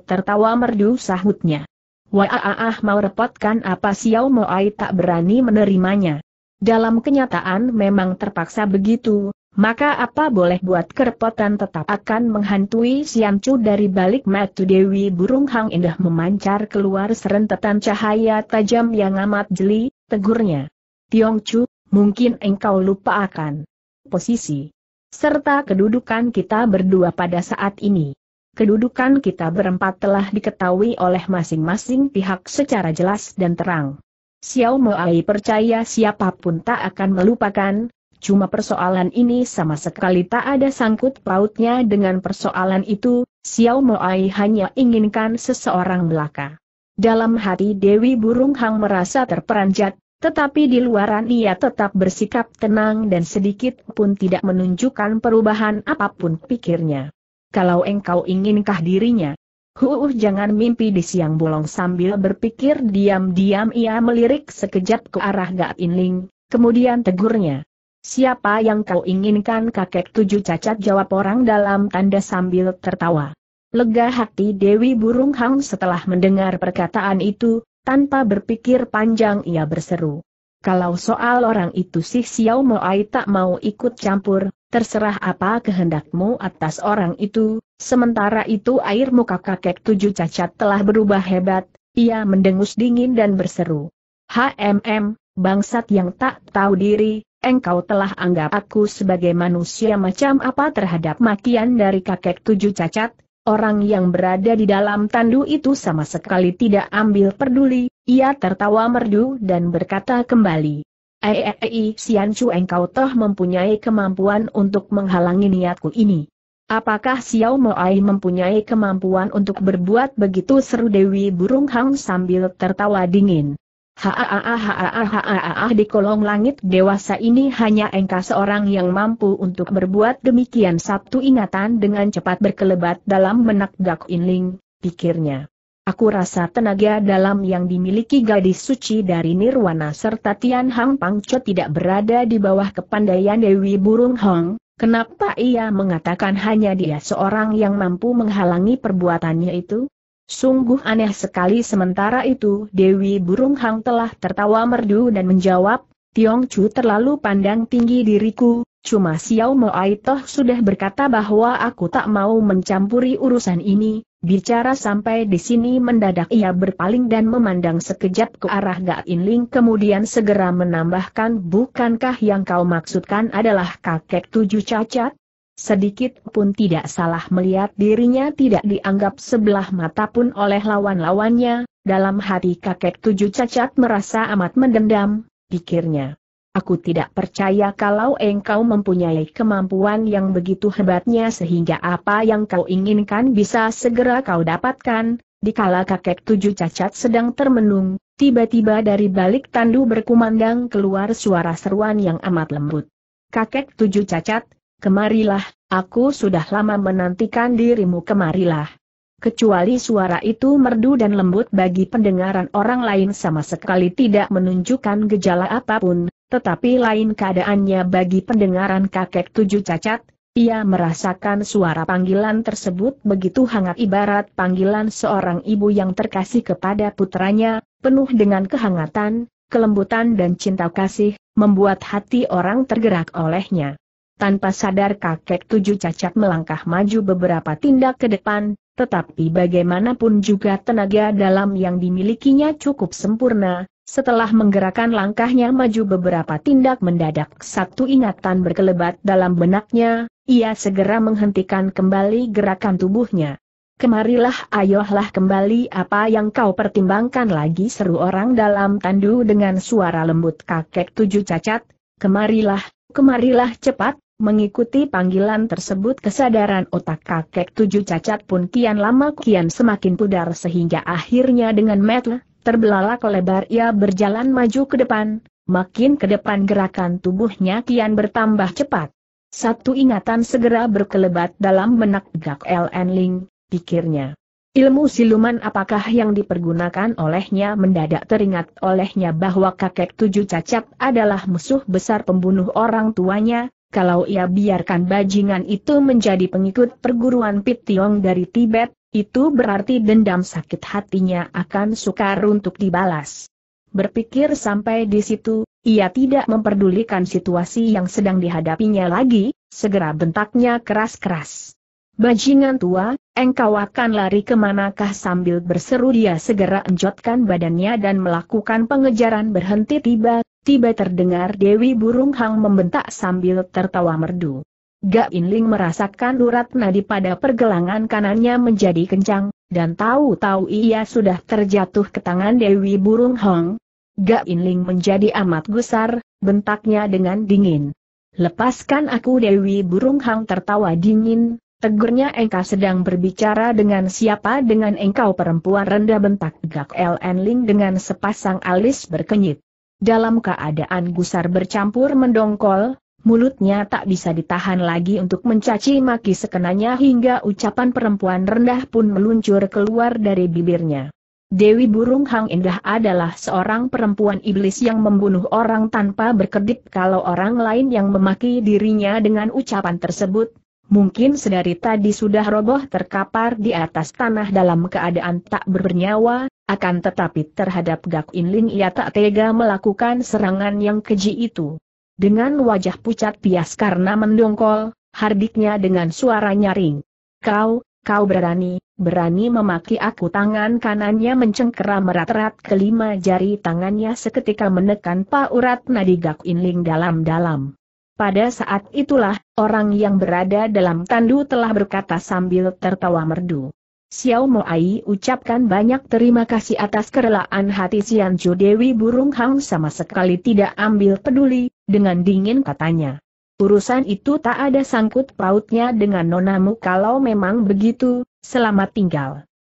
merdu sahutnya. Ah, ah, mau apa berani menerimanya. Dalam kenyataan memang terpaksa begitu, maka apa boleh buat kerepotan tetap akan menghantui Siancu dari balik matu Dewi Burung Hang Indah memancar keluar serentetan cahaya tajam yang amat jeli, tegurnya. Tiong Chu, mungkin engkau lupa akan posisi serta kedudukan kita berdua pada saat ini. Kedudukan kita berempat telah diketahui oleh masing-masing pihak secara jelas dan terang. Xiao Moai percaya siapapun tak akan melupakan, cuma persoalan ini sama sekali tak ada sangkut pautnya dengan persoalan itu, Xiao Moai hanya inginkan seseorang belaka. Dalam hati Dewi Burung Hang merasa terperanjat, tetapi di luaran ia tetap bersikap tenang dan sedikit pun tidak menunjukkan perubahan apapun pikirnya. Kalau engkau inginkah dirinya, Huuh jangan mimpi di siang bolong sambil berpikir diam-diam ia melirik sekejap ke arah Gak Inling, kemudian tegurnya. Siapa yang kau inginkan kakek tujuh cacat jawab orang dalam tanda sambil tertawa. Lega hati Dewi Burung Hang setelah mendengar perkataan itu, tanpa berpikir panjang ia berseru. Kalau soal orang itu sih, Xiao Moai tak mau ikut campur, terserah apa kehendakmu atas orang itu, sementara itu air muka kakek tujuh cacat telah berubah hebat, ia mendengus dingin dan berseru. HMM, bangsat yang tak tahu diri, engkau telah anggap aku sebagai manusia macam apa terhadap makian dari kakek tujuh cacat, Orang yang berada di dalam tandu itu sama sekali tidak ambil peduli, ia tertawa merdu dan berkata kembali. eh, Sian Chu engkau toh mempunyai kemampuan untuk menghalangi niatku ini. Apakah Xiao Moai mempunyai kemampuan untuk berbuat begitu seru Dewi Burung Hang sambil tertawa dingin? Haaaaaaaaaaaah di kolong langit dewasa ini hanya engkau seorang yang mampu untuk berbuat demikian Sabtu ingatan dengan cepat berkelebat dalam benak Gak Inling, pikirnya. Aku rasa tenaga dalam yang dimiliki gadis suci dari Nirwana serta Tian Hang Pangco tidak berada di bawah kepandaian Dewi Burung Hong, kenapa ia mengatakan hanya dia seorang yang mampu menghalangi perbuatannya itu? Sungguh aneh sekali sementara itu Dewi Burung Hang telah tertawa merdu dan menjawab, Tiong Chu terlalu pandang tinggi diriku, cuma Xiao Moai Toh sudah berkata bahwa aku tak mau mencampuri urusan ini, Bicara sampai di sini mendadak ia berpaling dan memandang sekejap ke arah Gak Inling kemudian segera menambahkan bukankah yang kau maksudkan adalah kakek tujuh cacat? Sedikit pun tidak salah melihat dirinya tidak dianggap sebelah mata pun oleh lawan-lawannya, dalam hati kakek tujuh cacat merasa amat mendendam, pikirnya. Aku tidak percaya kalau engkau mempunyai kemampuan yang begitu hebatnya sehingga apa yang kau inginkan bisa segera kau dapatkan, Dikala kakek tujuh cacat sedang termenung, tiba-tiba dari balik tandu berkumandang keluar suara seruan yang amat lembut. Kakek tujuh cacat, Kemarilah, aku sudah lama menantikan dirimu kemarilah. Kecuali suara itu merdu dan lembut bagi pendengaran orang lain sama sekali tidak menunjukkan gejala apapun, tetapi lain keadaannya bagi pendengaran kakek tujuh cacat, ia merasakan suara panggilan tersebut begitu hangat ibarat panggilan seorang ibu yang terkasih kepada putranya, penuh dengan kehangatan, kelembutan dan cinta kasih, membuat hati orang tergerak olehnya. Tanpa sadar kakek tujuh cacat melangkah maju beberapa tindak ke depan, tetapi bagaimanapun juga tenaga dalam yang dimilikinya cukup sempurna, setelah menggerakkan langkahnya maju beberapa tindak mendadak satu ingatan berkelebat dalam benaknya, ia segera menghentikan kembali gerakan tubuhnya. Kemarilah ayolah kembali apa yang kau pertimbangkan lagi seru orang dalam tandu dengan suara lembut kakek tujuh cacat, kemarilah, kemarilah cepat, Mengikuti panggilan tersebut kesadaran otak kakek tujuh cacat pun kian lama kian semakin pudar sehingga akhirnya dengan metel, terbelalak lebar ia berjalan maju ke depan, makin ke depan gerakan tubuhnya kian bertambah cepat. Satu ingatan segera berkelebat dalam benak Gak LN Ling, pikirnya. Ilmu siluman apakah yang dipergunakan olehnya mendadak teringat olehnya bahwa kakek tujuh cacat adalah musuh besar pembunuh orang tuanya, kalau ia biarkan bajingan itu menjadi pengikut perguruan Tiong dari Tibet, itu berarti dendam sakit hatinya akan sukar untuk dibalas. Berpikir sampai di situ, ia tidak memperdulikan situasi yang sedang dihadapinya lagi, segera bentaknya keras-keras. Bajingan tua, engkau akan lari kemanakah sambil berseru dia segera enjotkan badannya dan melakukan pengejaran berhenti tiba, tiba terdengar Dewi Burung Hang membentak sambil tertawa merdu. Gak Inling merasakan urat nadi pada pergelangan kanannya menjadi kencang, dan tahu-tahu ia sudah terjatuh ke tangan Dewi Burung Hang. Gak Inling menjadi amat gusar, bentaknya dengan dingin. Lepaskan aku Dewi Burung Hang tertawa dingin, tegurnya engkau sedang berbicara dengan siapa dengan engkau perempuan rendah bentak Gak L. Ling dengan sepasang alis berkenyit. Dalam keadaan gusar bercampur mendongkol, mulutnya tak bisa ditahan lagi untuk mencaci maki sekenanya hingga ucapan perempuan rendah pun meluncur keluar dari bibirnya. Dewi Burung Hang Indah adalah seorang perempuan iblis yang membunuh orang tanpa berkedip kalau orang lain yang memaki dirinya dengan ucapan tersebut. Mungkin sedari tadi sudah roboh terkapar di atas tanah dalam keadaan tak bernyawa, akan tetapi terhadap Gak Inling ia tak tega melakukan serangan yang keji itu. Dengan wajah pucat pias karena mendongkol, hardiknya dengan suara nyaring. Kau, kau berani, berani memaki aku tangan kanannya mencengkeram merat-rat kelima jari tangannya seketika menekan urat nadi Gak Inling dalam-dalam. Pada saat itulah, orang yang berada dalam tandu telah berkata sambil tertawa merdu. Xiao Ai ucapkan banyak terima kasih atas kerelaan hati Sianjo Dewi Burung Hang sama sekali tidak ambil peduli, dengan dingin katanya. Urusan itu tak ada sangkut pautnya dengan nonamu kalau memang begitu, selamat tinggal.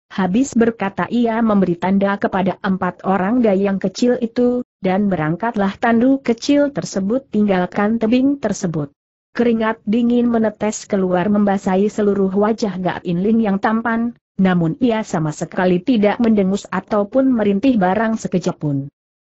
Habis berkata ia memberi tanda kepada empat orang dayang kecil itu, dan berangkatlah tandu kecil tersebut tinggalkan tebing tersebut. Keringat dingin menetes keluar membasahi seluruh wajah Gak Inling yang tampan, namun ia sama sekali tidak mendengus ataupun merintih barang sekejap pun.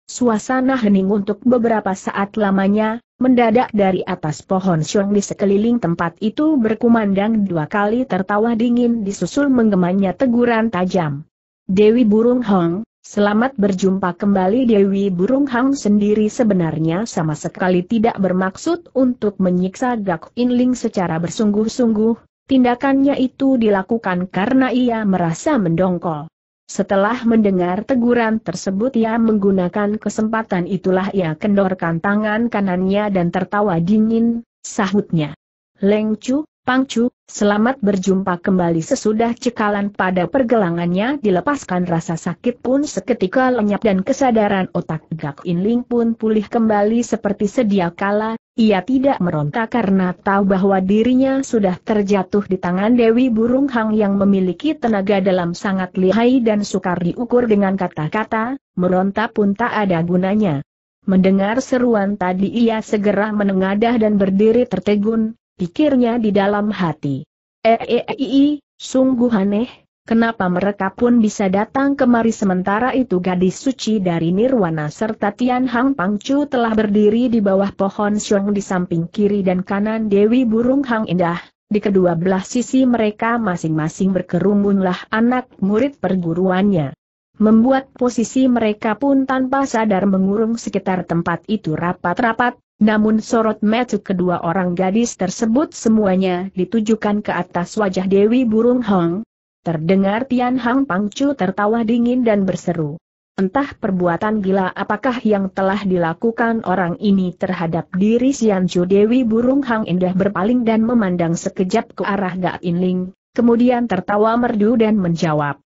Suasana hening untuk beberapa saat lamanya, mendadak dari atas pohon siung di sekeliling tempat itu berkumandang dua kali tertawa dingin disusul menggemanya teguran tajam. Dewi Burung Hong, Selamat berjumpa kembali Dewi Burung Hong sendiri sebenarnya sama sekali tidak bermaksud untuk menyiksa Gak Inling secara bersungguh-sungguh, Tindakannya itu dilakukan karena ia merasa mendongkol. Setelah mendengar teguran tersebut ia menggunakan kesempatan itulah ia kendorkan tangan kanannya dan tertawa dingin, sahutnya. Leng Chu, Pangcu, selamat berjumpa kembali sesudah cekalan pada pergelangannya dilepaskan rasa sakit pun seketika lenyap dan kesadaran otak Gak Inling pun pulih kembali seperti sedia kala, ia tidak meronta karena tahu bahwa dirinya sudah terjatuh di tangan Dewi Burung Hang yang memiliki tenaga dalam sangat lihai dan sukar diukur dengan kata-kata, meronta pun tak ada gunanya. Mendengar seruan tadi ia segera menengadah dan berdiri tertegun, pikirnya di dalam hati. Eh eh eh, sungguh aneh, kenapa mereka pun bisa datang kemari sementara itu gadis suci dari Nirwana serta Tian Hang Pangcu telah berdiri di bawah pohon siung di samping kiri dan kanan Dewi Burung Hang Indah. Di kedua belah sisi mereka masing-masing berkerumunlah anak murid perguruannya. Membuat posisi mereka pun tanpa sadar mengurung sekitar tempat itu rapat-rapat, namun sorot mata kedua orang gadis tersebut semuanya ditujukan ke atas wajah Dewi Burung Hong. Terdengar Tian Hang Pangcu tertawa dingin dan berseru. Entah perbuatan gila apakah yang telah dilakukan orang ini terhadap diri Chu Dewi Burung Hang Indah berpaling dan memandang sekejap ke arah In Ling, kemudian tertawa merdu dan menjawab.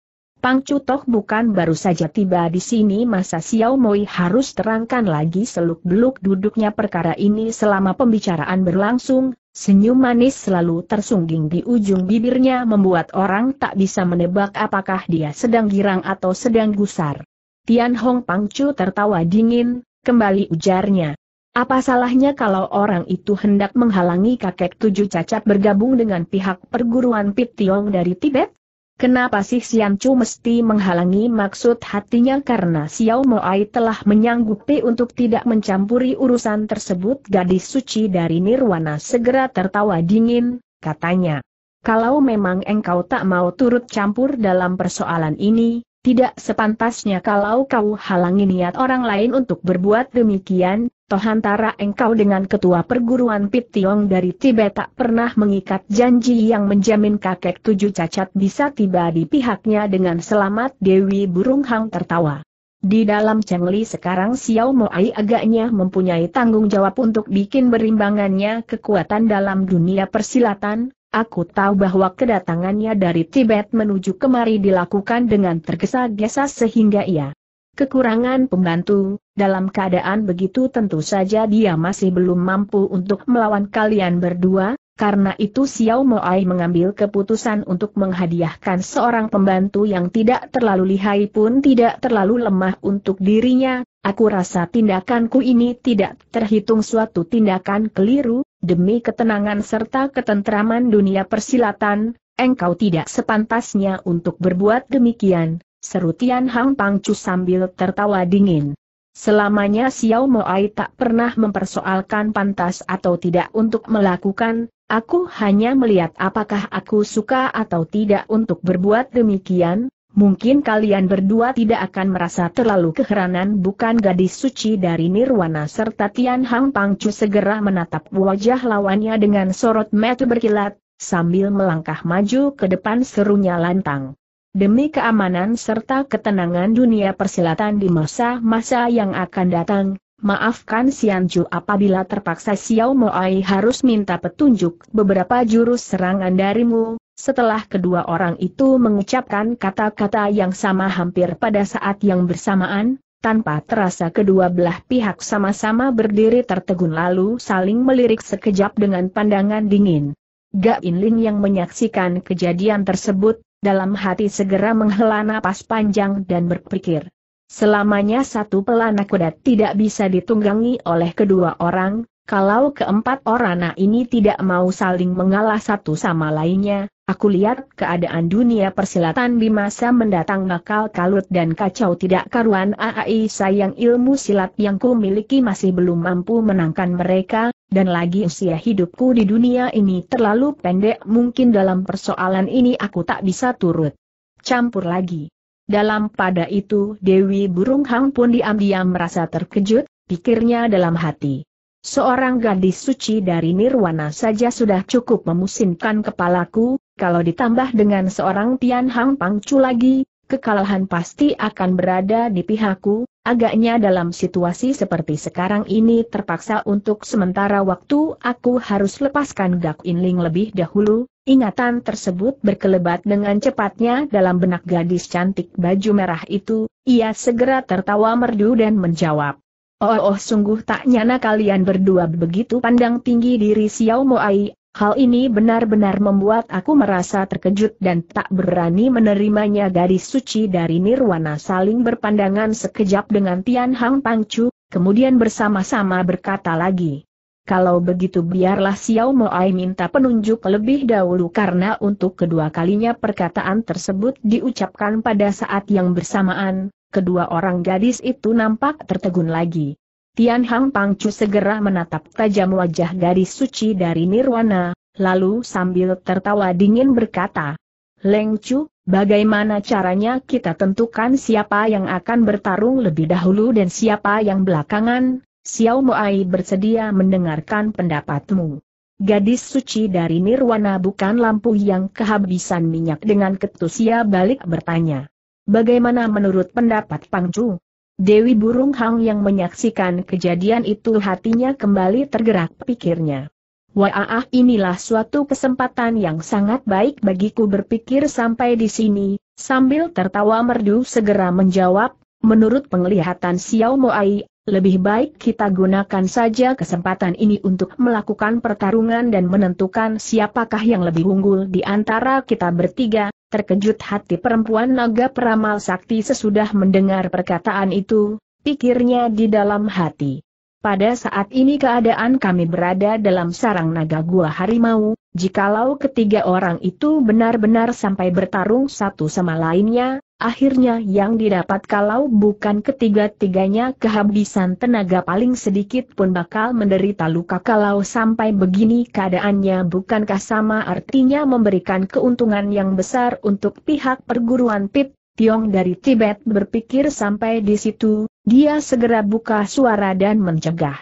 Pang Cutok bukan baru saja tiba di sini masa Xiao Moi harus terangkan lagi seluk-beluk duduknya perkara ini selama pembicaraan berlangsung, senyum manis selalu tersungging di ujung bibirnya membuat orang tak bisa menebak apakah dia sedang girang atau sedang gusar. Tian Hong Pang Cu tertawa dingin, kembali ujarnya. Apa salahnya kalau orang itu hendak menghalangi kakek tujuh cacat bergabung dengan pihak perguruan Pit Tiong dari Tibet? Kenapa sih Sian Chu mesti menghalangi maksud hatinya karena Xiao Moai telah menyanggupi untuk tidak mencampuri urusan tersebut gadis suci dari Nirwana segera tertawa dingin, katanya. Kalau memang engkau tak mau turut campur dalam persoalan ini, tidak sepantasnya kalau kau halangi niat orang lain untuk berbuat demikian, toh antara engkau dengan ketua perguruan Pitiong dari Tibet tak pernah mengikat janji yang menjamin kakek tujuh cacat bisa tiba di pihaknya dengan selamat Dewi Burung Hang tertawa. Di dalam Chengli sekarang Xiao Moai agaknya mempunyai tanggung jawab untuk bikin berimbangannya kekuatan dalam dunia persilatan, Aku tahu bahwa kedatangannya dari Tibet menuju kemari dilakukan dengan tergesa-gesa sehingga ia kekurangan pembantu, dalam keadaan begitu tentu saja dia masih belum mampu untuk melawan kalian berdua, karena itu Xiao Moai mengambil keputusan untuk menghadiahkan seorang pembantu yang tidak terlalu lihai pun tidak terlalu lemah untuk dirinya, aku rasa tindakanku ini tidak terhitung suatu tindakan keliru, demi ketenangan serta ketentraman dunia persilatan, engkau tidak sepantasnya untuk berbuat demikian, seru Tian Hang Pangcu sambil tertawa dingin. Selamanya Xiao Moai tak pernah mempersoalkan pantas atau tidak untuk melakukan, aku hanya melihat apakah aku suka atau tidak untuk berbuat demikian, Mungkin kalian berdua tidak akan merasa terlalu keheranan bukan gadis suci dari Nirwana serta Tian Hang Pangcu segera menatap wajah lawannya dengan sorot mata berkilat, sambil melangkah maju ke depan serunya lantang demi keamanan serta ketenangan dunia persilatan di masa-masa yang akan datang, maafkan Sianju apabila terpaksa Xiao Moai harus minta petunjuk beberapa jurus serangan darimu, setelah kedua orang itu mengucapkan kata-kata yang sama hampir pada saat yang bersamaan, tanpa terasa kedua belah pihak sama-sama berdiri tertegun lalu saling melirik sekejap dengan pandangan dingin. Ga Inling yang menyaksikan kejadian tersebut, dalam hati segera menghela napas panjang dan berpikir. Selamanya satu pelana kuda tidak bisa ditunggangi oleh kedua orang, kalau keempat orang ini tidak mau saling mengalah satu sama lainnya, Aku lihat keadaan dunia persilatan di masa mendatang bakal kalut dan kacau tidak karuan aai sayang ilmu silat yang ku miliki masih belum mampu menangkan mereka, dan lagi usia hidupku di dunia ini terlalu pendek mungkin dalam persoalan ini aku tak bisa turut. Campur lagi. Dalam pada itu Dewi Burung Hang pun diam-diam merasa terkejut, pikirnya dalam hati. Seorang gadis suci dari Nirwana saja sudah cukup memusingkan kepalaku, kalau ditambah dengan seorang Tian Hang Pangcu lagi, kekalahan pasti akan berada di pihakku, agaknya dalam situasi seperti sekarang ini terpaksa untuk sementara waktu aku harus lepaskan Gak Inling lebih dahulu, ingatan tersebut berkelebat dengan cepatnya dalam benak gadis cantik baju merah itu, ia segera tertawa merdu dan menjawab. Oh, oh sungguh tak nyana kalian berdua begitu pandang tinggi diri Xiao Moai, Hal ini benar-benar membuat aku merasa terkejut dan tak berani menerimanya gadis suci dari Nirwana saling berpandangan sekejap dengan Tian Hang Pangcu, kemudian bersama-sama berkata lagi. Kalau begitu biarlah Xiao Moai minta penunjuk lebih dahulu karena untuk kedua kalinya perkataan tersebut diucapkan pada saat yang bersamaan, kedua orang gadis itu nampak tertegun lagi. Tian Hang Pangcu segera menatap tajam wajah gadis suci dari Nirwana, lalu sambil tertawa dingin berkata, Leng Chu, bagaimana caranya kita tentukan siapa yang akan bertarung lebih dahulu dan siapa yang belakangan? Xiao Moai bersedia mendengarkan pendapatmu. Gadis suci dari Nirwana bukan lampu yang kehabisan minyak dengan ketusia balik bertanya. Bagaimana menurut pendapat Pangcu? Dewi Burung Hang yang menyaksikan kejadian itu hatinya kembali tergerak pikirnya. Wah inilah suatu kesempatan yang sangat baik bagiku berpikir sampai di sini, sambil tertawa merdu segera menjawab, menurut penglihatan Xiao Ai, lebih baik kita gunakan saja kesempatan ini untuk melakukan pertarungan dan menentukan siapakah yang lebih unggul di antara kita bertiga, Terkejut hati perempuan naga peramal sakti sesudah mendengar perkataan itu, pikirnya di dalam hati. Pada saat ini keadaan kami berada dalam sarang naga gua harimau, jikalau ketiga orang itu benar-benar sampai bertarung satu sama lainnya, akhirnya yang didapat kalau bukan ketiga-tiganya kehabisan tenaga paling sedikit pun bakal menderita luka kalau sampai begini keadaannya bukankah sama artinya memberikan keuntungan yang besar untuk pihak perguruan Pip, Tiong dari Tibet berpikir sampai di situ, dia segera buka suara dan mencegah.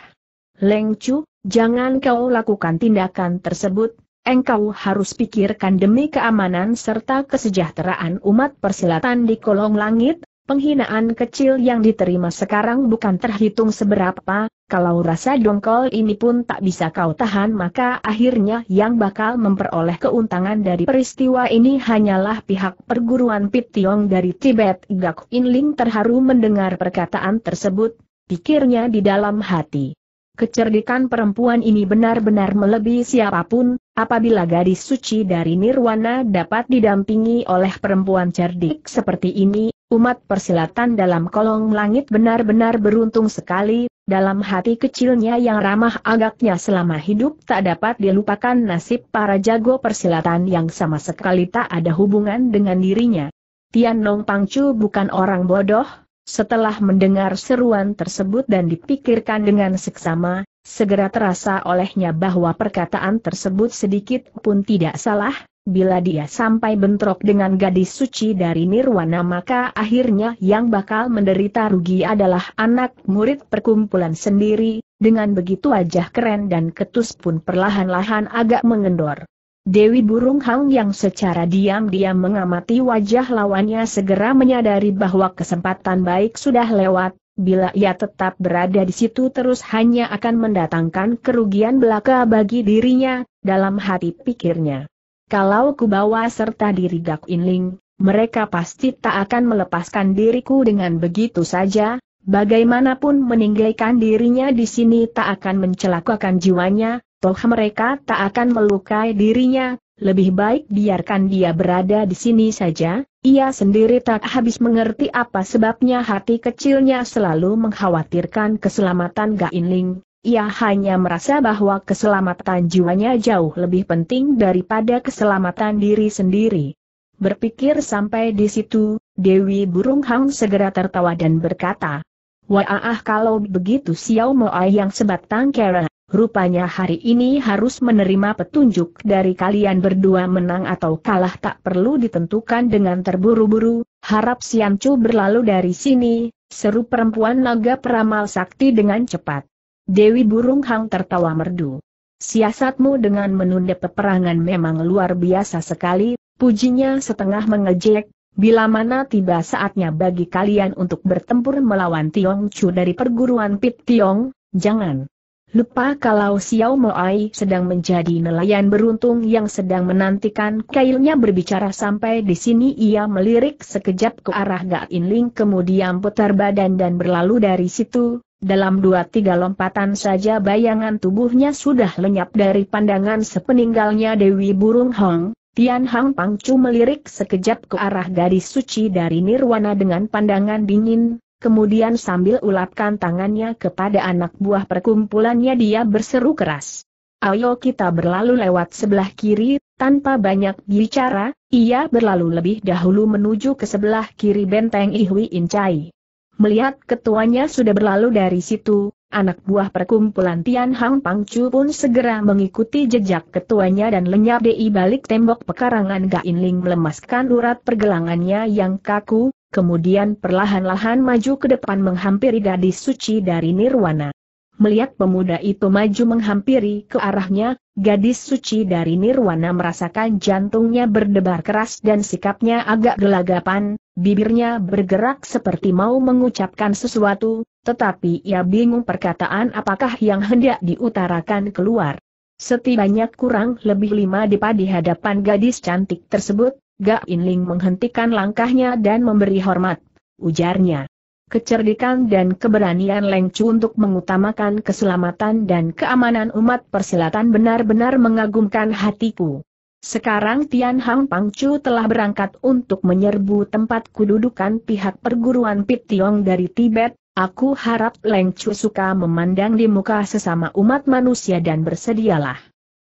Leng Chu, jangan kau lakukan tindakan tersebut, engkau harus pikirkan demi keamanan serta kesejahteraan umat persilatan di kolong langit, Penghinaan kecil yang diterima sekarang bukan terhitung seberapa, kalau rasa dongkol ini pun tak bisa kau tahan maka akhirnya yang bakal memperoleh keuntungan dari peristiwa ini hanyalah pihak perguruan Pitiong dari Tibet. Gak Inling terharu mendengar perkataan tersebut, pikirnya di dalam hati. Kecerdikan perempuan ini benar-benar melebihi siapapun, apabila gadis suci dari Nirwana dapat didampingi oleh perempuan cerdik seperti ini, Umat persilatan dalam kolong langit benar-benar beruntung sekali, dalam hati kecilnya yang ramah agaknya selama hidup tak dapat dilupakan nasib para jago persilatan yang sama sekali tak ada hubungan dengan dirinya. Tian Nong Pangcu bukan orang bodoh, setelah mendengar seruan tersebut dan dipikirkan dengan seksama, segera terasa olehnya bahwa perkataan tersebut sedikit pun tidak salah, bila dia sampai bentrok dengan gadis suci dari Nirwana maka akhirnya yang bakal menderita rugi adalah anak murid perkumpulan sendiri, dengan begitu wajah keren dan ketus pun perlahan-lahan agak mengendor. Dewi Burung Hang yang secara diam-diam mengamati wajah lawannya segera menyadari bahwa kesempatan baik sudah lewat, bila ia tetap berada di situ terus hanya akan mendatangkan kerugian belaka bagi dirinya, dalam hati pikirnya. Kalau ku bawa serta diri Gak Inling, mereka pasti tak akan melepaskan diriku dengan begitu saja, bagaimanapun meninggalkan dirinya di sini tak akan mencelakakan jiwanya, toh mereka tak akan melukai dirinya, lebih baik biarkan dia berada di sini saja, ia sendiri tak habis mengerti apa sebabnya hati kecilnya selalu mengkhawatirkan keselamatan Gainling, ia hanya merasa bahwa keselamatan jiwanya jauh lebih penting daripada keselamatan diri sendiri. Berpikir sampai di situ, Dewi Burung Hang segera tertawa dan berkata, Wah ah, ah, kalau begitu Xiao Moai yang sebatang kera, Rupanya hari ini harus menerima petunjuk dari kalian berdua menang atau kalah tak perlu ditentukan dengan terburu-buru, harap Chu berlalu dari sini, seru perempuan naga peramal sakti dengan cepat. Dewi Burung Hang tertawa merdu. Siasatmu dengan menunda peperangan memang luar biasa sekali, pujinya setengah mengejek, bila mana tiba saatnya bagi kalian untuk bertempur melawan Tiong Chu dari perguruan Pit Tiong, jangan. Lupa kalau Xiao Moai sedang menjadi nelayan beruntung yang sedang menantikan kailnya berbicara sampai di sini ia melirik sekejap ke arah Ga Inling kemudian putar badan dan berlalu dari situ, dalam dua tiga lompatan saja bayangan tubuhnya sudah lenyap dari pandangan sepeninggalnya Dewi Burung Hong, Tian Hang Pangcu melirik sekejap ke arah gadis suci dari Nirwana dengan pandangan dingin, Kemudian sambil ulapkan tangannya kepada anak buah perkumpulannya dia berseru keras. Ayo kita berlalu lewat sebelah kiri, tanpa banyak bicara, ia berlalu lebih dahulu menuju ke sebelah kiri benteng Ihwi Incai. Melihat ketuanya sudah berlalu dari situ, anak buah perkumpulan Tian Hang Pangcu pun segera mengikuti jejak ketuanya dan lenyap di balik tembok pekarangan Gain Ling melemaskan urat pergelangannya yang kaku, kemudian perlahan-lahan maju ke depan menghampiri gadis suci dari Nirwana. Melihat pemuda itu maju menghampiri ke arahnya, gadis suci dari Nirwana merasakan jantungnya berdebar keras dan sikapnya agak gelagapan, bibirnya bergerak seperti mau mengucapkan sesuatu, tetapi ia bingung perkataan apakah yang hendak diutarakan keluar. Setibanya kurang lebih lima depa di hadapan gadis cantik tersebut, Gak Inling menghentikan langkahnya dan memberi hormat. Ujarnya. Kecerdikan dan keberanian Leng Chu untuk mengutamakan keselamatan dan keamanan umat persilatan benar-benar mengagumkan hatiku. Sekarang Tian Hang Chu telah berangkat untuk menyerbu tempat kududukan pihak perguruan Pit Tiong dari Tibet, aku harap Leng Chu suka memandang di muka sesama umat manusia dan bersedialah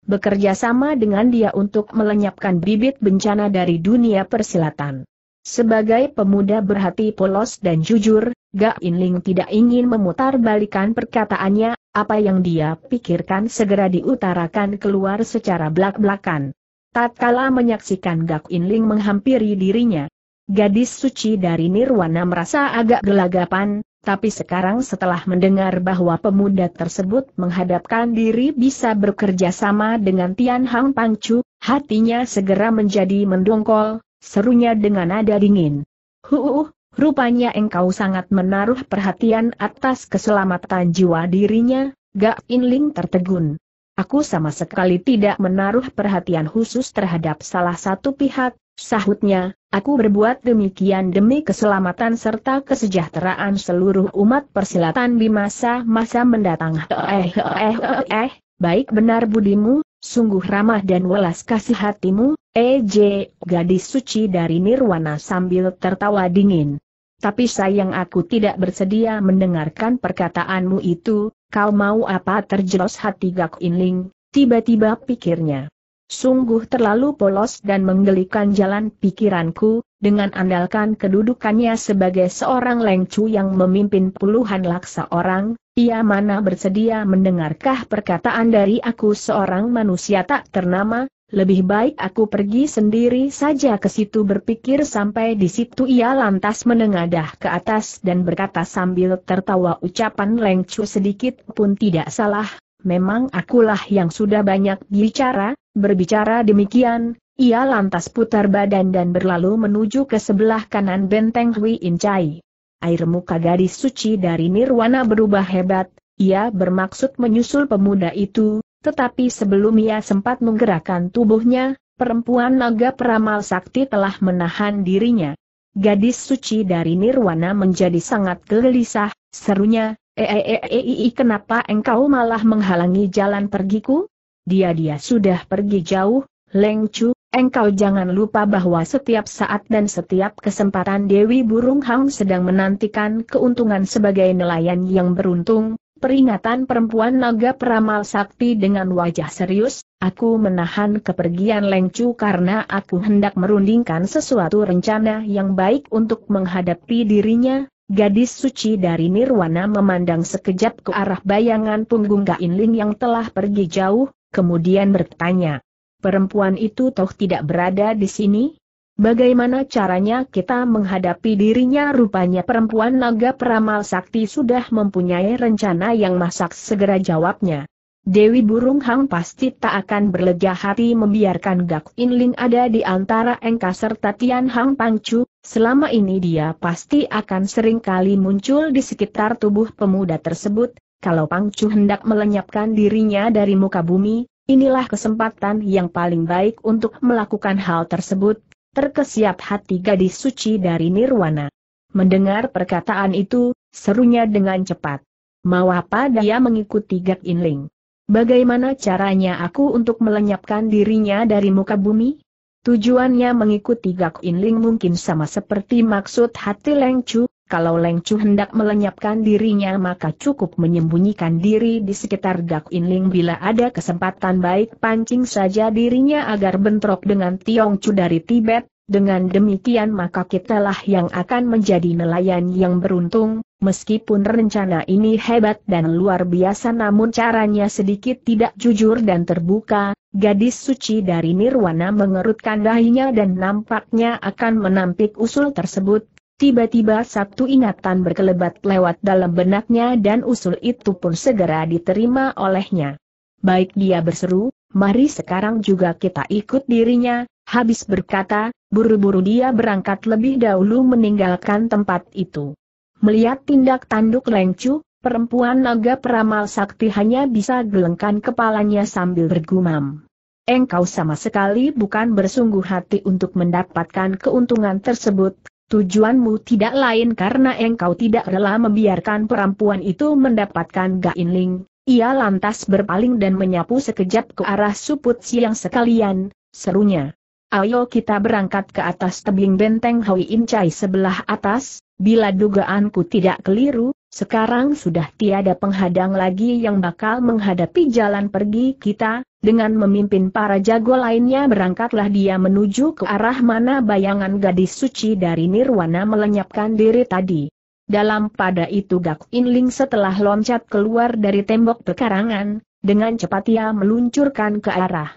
bekerja sama dengan dia untuk melenyapkan bibit bencana dari dunia persilatan. Sebagai pemuda berhati polos dan jujur, Ga Inling tidak ingin memutar perkataannya, apa yang dia pikirkan segera diutarakan keluar secara belak-belakan. Tatkala menyaksikan Gak Inling menghampiri dirinya, gadis suci dari Nirwana merasa agak gelagapan, tapi sekarang setelah mendengar bahwa pemuda tersebut menghadapkan diri bisa bekerja sama dengan Tian Hang Pangcu, hatinya segera menjadi mendongkol, serunya dengan nada dingin. Huuuh, rupanya engkau sangat menaruh perhatian atas keselamatan jiwa dirinya, Gak Inling tertegun. Aku sama sekali tidak menaruh perhatian khusus terhadap salah satu pihak, Sahutnya, aku berbuat demikian demi keselamatan serta kesejahteraan seluruh umat persilatan di masa-masa mendatang. Eh, eh, eh, eh, baik benar budimu, sungguh ramah dan welas kasih hatimu, EJ, eh, gadis suci dari Nirwana sambil tertawa dingin. Tapi sayang aku tidak bersedia mendengarkan perkataanmu itu, kau mau apa terjelos hati Gak Inling, tiba-tiba pikirnya. Sungguh terlalu polos dan menggelikan jalan pikiranku, dengan andalkan kedudukannya sebagai seorang lengcu yang memimpin puluhan laksa orang, ia mana bersedia mendengarkah perkataan dari aku seorang manusia tak ternama, lebih baik aku pergi sendiri saja ke situ berpikir sampai di situ ia lantas menengadah ke atas dan berkata sambil tertawa ucapan lengcu sedikit pun tidak salah, memang akulah yang sudah banyak bicara, berbicara demikian, ia lantas putar badan dan berlalu menuju ke sebelah kanan benteng Hui Incai. Air muka gadis suci dari Nirwana berubah hebat, ia bermaksud menyusul pemuda itu, tetapi sebelum ia sempat menggerakkan tubuhnya, perempuan naga peramal sakti telah menahan dirinya. Gadis suci dari Nirwana menjadi sangat gelisah, serunya, Ei eh, eh, eh, kenapa engkau malah menghalangi jalan pergiku? Dia-dia sudah pergi jauh, Leng Chu, engkau jangan lupa bahwa setiap saat dan setiap kesempatan Dewi Burung Hang sedang menantikan keuntungan sebagai nelayan yang beruntung, peringatan perempuan naga peramal sakti dengan wajah serius, aku menahan kepergian Leng Chu karena aku hendak merundingkan sesuatu rencana yang baik untuk menghadapi dirinya, Gadis suci dari Nirwana memandang sekejap ke arah bayangan punggung Lin yang telah pergi jauh, kemudian bertanya. Perempuan itu toh tidak berada di sini? Bagaimana caranya kita menghadapi dirinya rupanya perempuan naga peramal sakti sudah mempunyai rencana yang masak segera jawabnya. Dewi Burung Hang pasti tak akan berlega hati membiarkan Gak Ling ada di antara Engka serta Tian Hang Pangcu, selama ini dia pasti akan sering kali muncul di sekitar tubuh pemuda tersebut, kalau Pangcu hendak melenyapkan dirinya dari muka bumi, inilah kesempatan yang paling baik untuk melakukan hal tersebut, terkesiap hati gadis suci dari Nirwana. Mendengar perkataan itu, serunya dengan cepat. Mau apa dia mengikuti Gak Inling. Bagaimana caranya aku untuk melenyapkan dirinya dari muka bumi? Tujuannya mengikuti Gak Inling mungkin sama seperti maksud hati Leng Chu, kalau Leng Chu hendak melenyapkan dirinya maka cukup menyembunyikan diri di sekitar Gak Inling bila ada kesempatan baik pancing saja dirinya agar bentrok dengan Tiong Chu dari Tibet, dengan demikian maka kitalah yang akan menjadi nelayan yang beruntung, meskipun rencana ini hebat dan luar biasa namun caranya sedikit tidak jujur dan terbuka, gadis suci dari Nirwana mengerutkan dahinya dan nampaknya akan menampik usul tersebut, tiba-tiba satu ingatan berkelebat lewat dalam benaknya dan usul itu pun segera diterima olehnya. Baik dia berseru, mari sekarang juga kita ikut dirinya, habis berkata, buru-buru dia berangkat lebih dahulu meninggalkan tempat itu. Melihat tindak tanduk Lengcu, perempuan naga peramal sakti hanya bisa gelengkan kepalanya sambil bergumam. Engkau sama sekali bukan bersungguh hati untuk mendapatkan keuntungan tersebut, tujuanmu tidak lain karena engkau tidak rela membiarkan perempuan itu mendapatkan gainling. Ia lantas berpaling dan menyapu sekejap ke arah suput siang sekalian, serunya ayo kita berangkat ke atas tebing benteng Hui Incai sebelah atas, bila dugaanku tidak keliru, sekarang sudah tiada penghadang lagi yang bakal menghadapi jalan pergi kita, dengan memimpin para jago lainnya berangkatlah dia menuju ke arah mana bayangan gadis suci dari Nirwana melenyapkan diri tadi. Dalam pada itu Gak Inling setelah loncat keluar dari tembok pekarangan, dengan cepat ia meluncurkan ke arah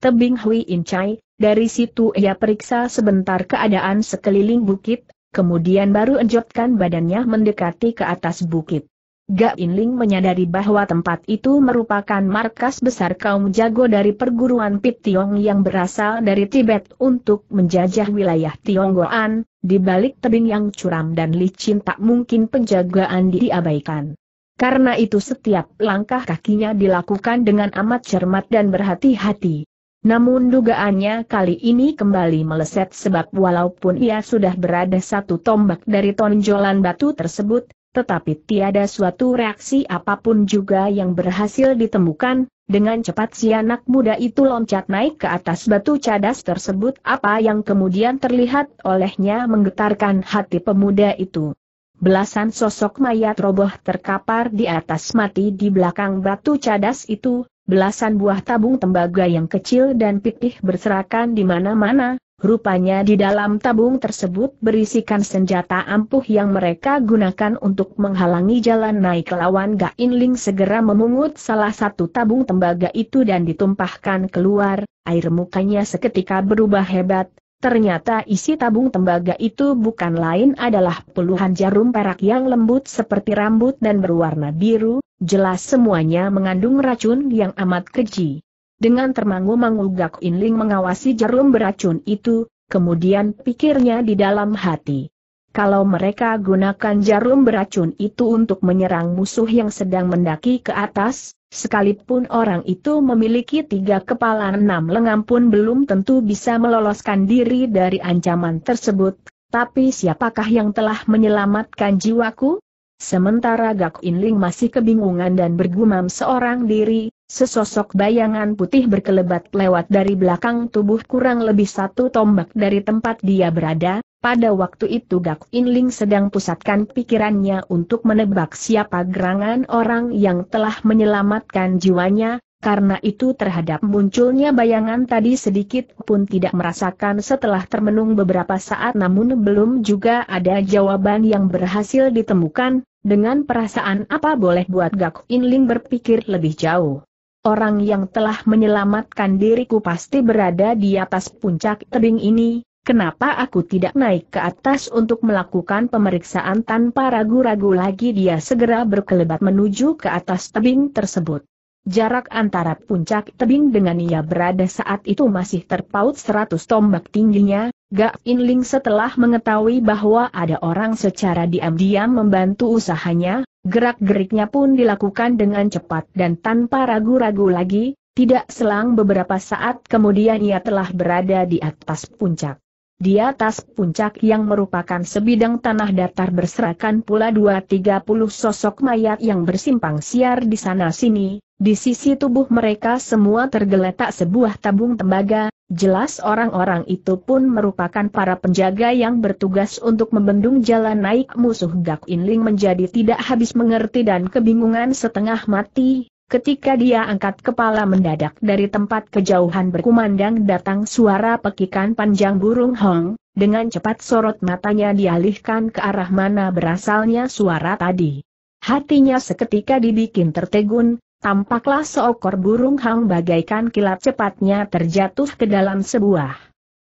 tebing Hui Incai, dari situ ia periksa sebentar keadaan sekeliling bukit, kemudian baru enjotkan badannya mendekati ke atas bukit. Gak Inling menyadari bahwa tempat itu merupakan markas besar kaum jago dari perguruan Pit Tiong yang berasal dari Tibet untuk menjajah wilayah Tionggoan, di balik tebing yang curam dan licin tak mungkin penjagaan diabaikan. Karena itu setiap langkah kakinya dilakukan dengan amat cermat dan berhati-hati. Namun dugaannya kali ini kembali meleset sebab walaupun ia sudah berada satu tombak dari tonjolan batu tersebut, tetapi tiada suatu reaksi apapun juga yang berhasil ditemukan, dengan cepat si anak muda itu loncat naik ke atas batu cadas tersebut apa yang kemudian terlihat olehnya menggetarkan hati pemuda itu. Belasan sosok mayat roboh terkapar di atas mati di belakang batu cadas itu, belasan buah tabung tembaga yang kecil dan pipih berserakan di mana-mana, rupanya di dalam tabung tersebut berisikan senjata ampuh yang mereka gunakan untuk menghalangi jalan naik lawan Gain Ling segera memungut salah satu tabung tembaga itu dan ditumpahkan keluar, air mukanya seketika berubah hebat, Ternyata isi tabung tembaga itu bukan lain adalah puluhan jarum perak yang lembut seperti rambut dan berwarna biru, jelas semuanya mengandung racun yang amat keji. Dengan termangu-mangu Gak Inling mengawasi jarum beracun itu, kemudian pikirnya di dalam hati. Kalau mereka gunakan jarum beracun itu untuk menyerang musuh yang sedang mendaki ke atas, Sekalipun orang itu memiliki tiga kepala enam lengan pun belum tentu bisa meloloskan diri dari ancaman tersebut, tapi siapakah yang telah menyelamatkan jiwaku? Sementara Gak Inling masih kebingungan dan bergumam seorang diri, Sesosok bayangan putih berkelebat lewat dari belakang tubuh kurang lebih satu tombak dari tempat dia berada, pada waktu itu Gak Inling sedang pusatkan pikirannya untuk menebak siapa gerangan orang yang telah menyelamatkan jiwanya, karena itu terhadap munculnya bayangan tadi sedikit pun tidak merasakan setelah termenung beberapa saat namun belum juga ada jawaban yang berhasil ditemukan, dengan perasaan apa boleh buat Gak Inling berpikir lebih jauh orang yang telah menyelamatkan diriku pasti berada di atas puncak tebing ini, Kenapa aku tidak naik ke atas untuk melakukan pemeriksaan tanpa ragu-ragu lagi dia segera berkelebat menuju ke atas tebing tersebut. Jarak antara puncak tebing dengan ia berada saat itu masih terpaut 100 tombak tingginya, Gak Inling setelah mengetahui bahwa ada orang secara diam-diam membantu usahanya, Gerak-geriknya pun dilakukan dengan cepat dan tanpa ragu-ragu lagi, tidak selang beberapa saat kemudian ia telah berada di atas puncak. Di atas puncak yang merupakan sebidang tanah datar berserakan pula dua tiga puluh sosok mayat yang bersimpang siar di sana-sini, di sisi tubuh mereka semua tergeletak sebuah tabung tembaga, Jelas orang-orang itu pun merupakan para penjaga yang bertugas untuk membendung jalan naik musuh Gak Ling menjadi tidak habis mengerti dan kebingungan setengah mati, ketika dia angkat kepala mendadak dari tempat kejauhan berkumandang datang suara pekikan panjang burung hong, dengan cepat sorot matanya dialihkan ke arah mana berasalnya suara tadi. Hatinya seketika dibikin tertegun, Tampaklah seekor burung hang bagaikan kilat cepatnya terjatuh ke dalam sebuah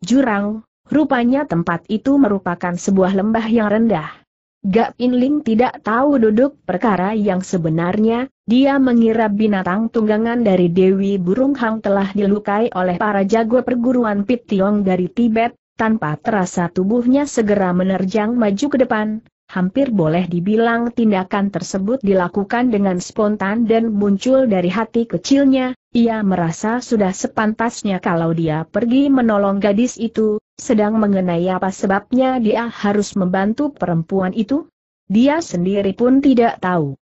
jurang, rupanya tempat itu merupakan sebuah lembah yang rendah. Gak Inling tidak tahu duduk perkara yang sebenarnya, dia mengira binatang tunggangan dari Dewi Burung Hang telah dilukai oleh para jago perguruan Pit Tiong dari Tibet, tanpa terasa tubuhnya segera menerjang maju ke depan, hampir boleh dibilang tindakan tersebut dilakukan dengan spontan dan muncul dari hati kecilnya, ia merasa sudah sepantasnya kalau dia pergi menolong gadis itu, sedang mengenai apa sebabnya dia harus membantu perempuan itu? Dia sendiri pun tidak tahu.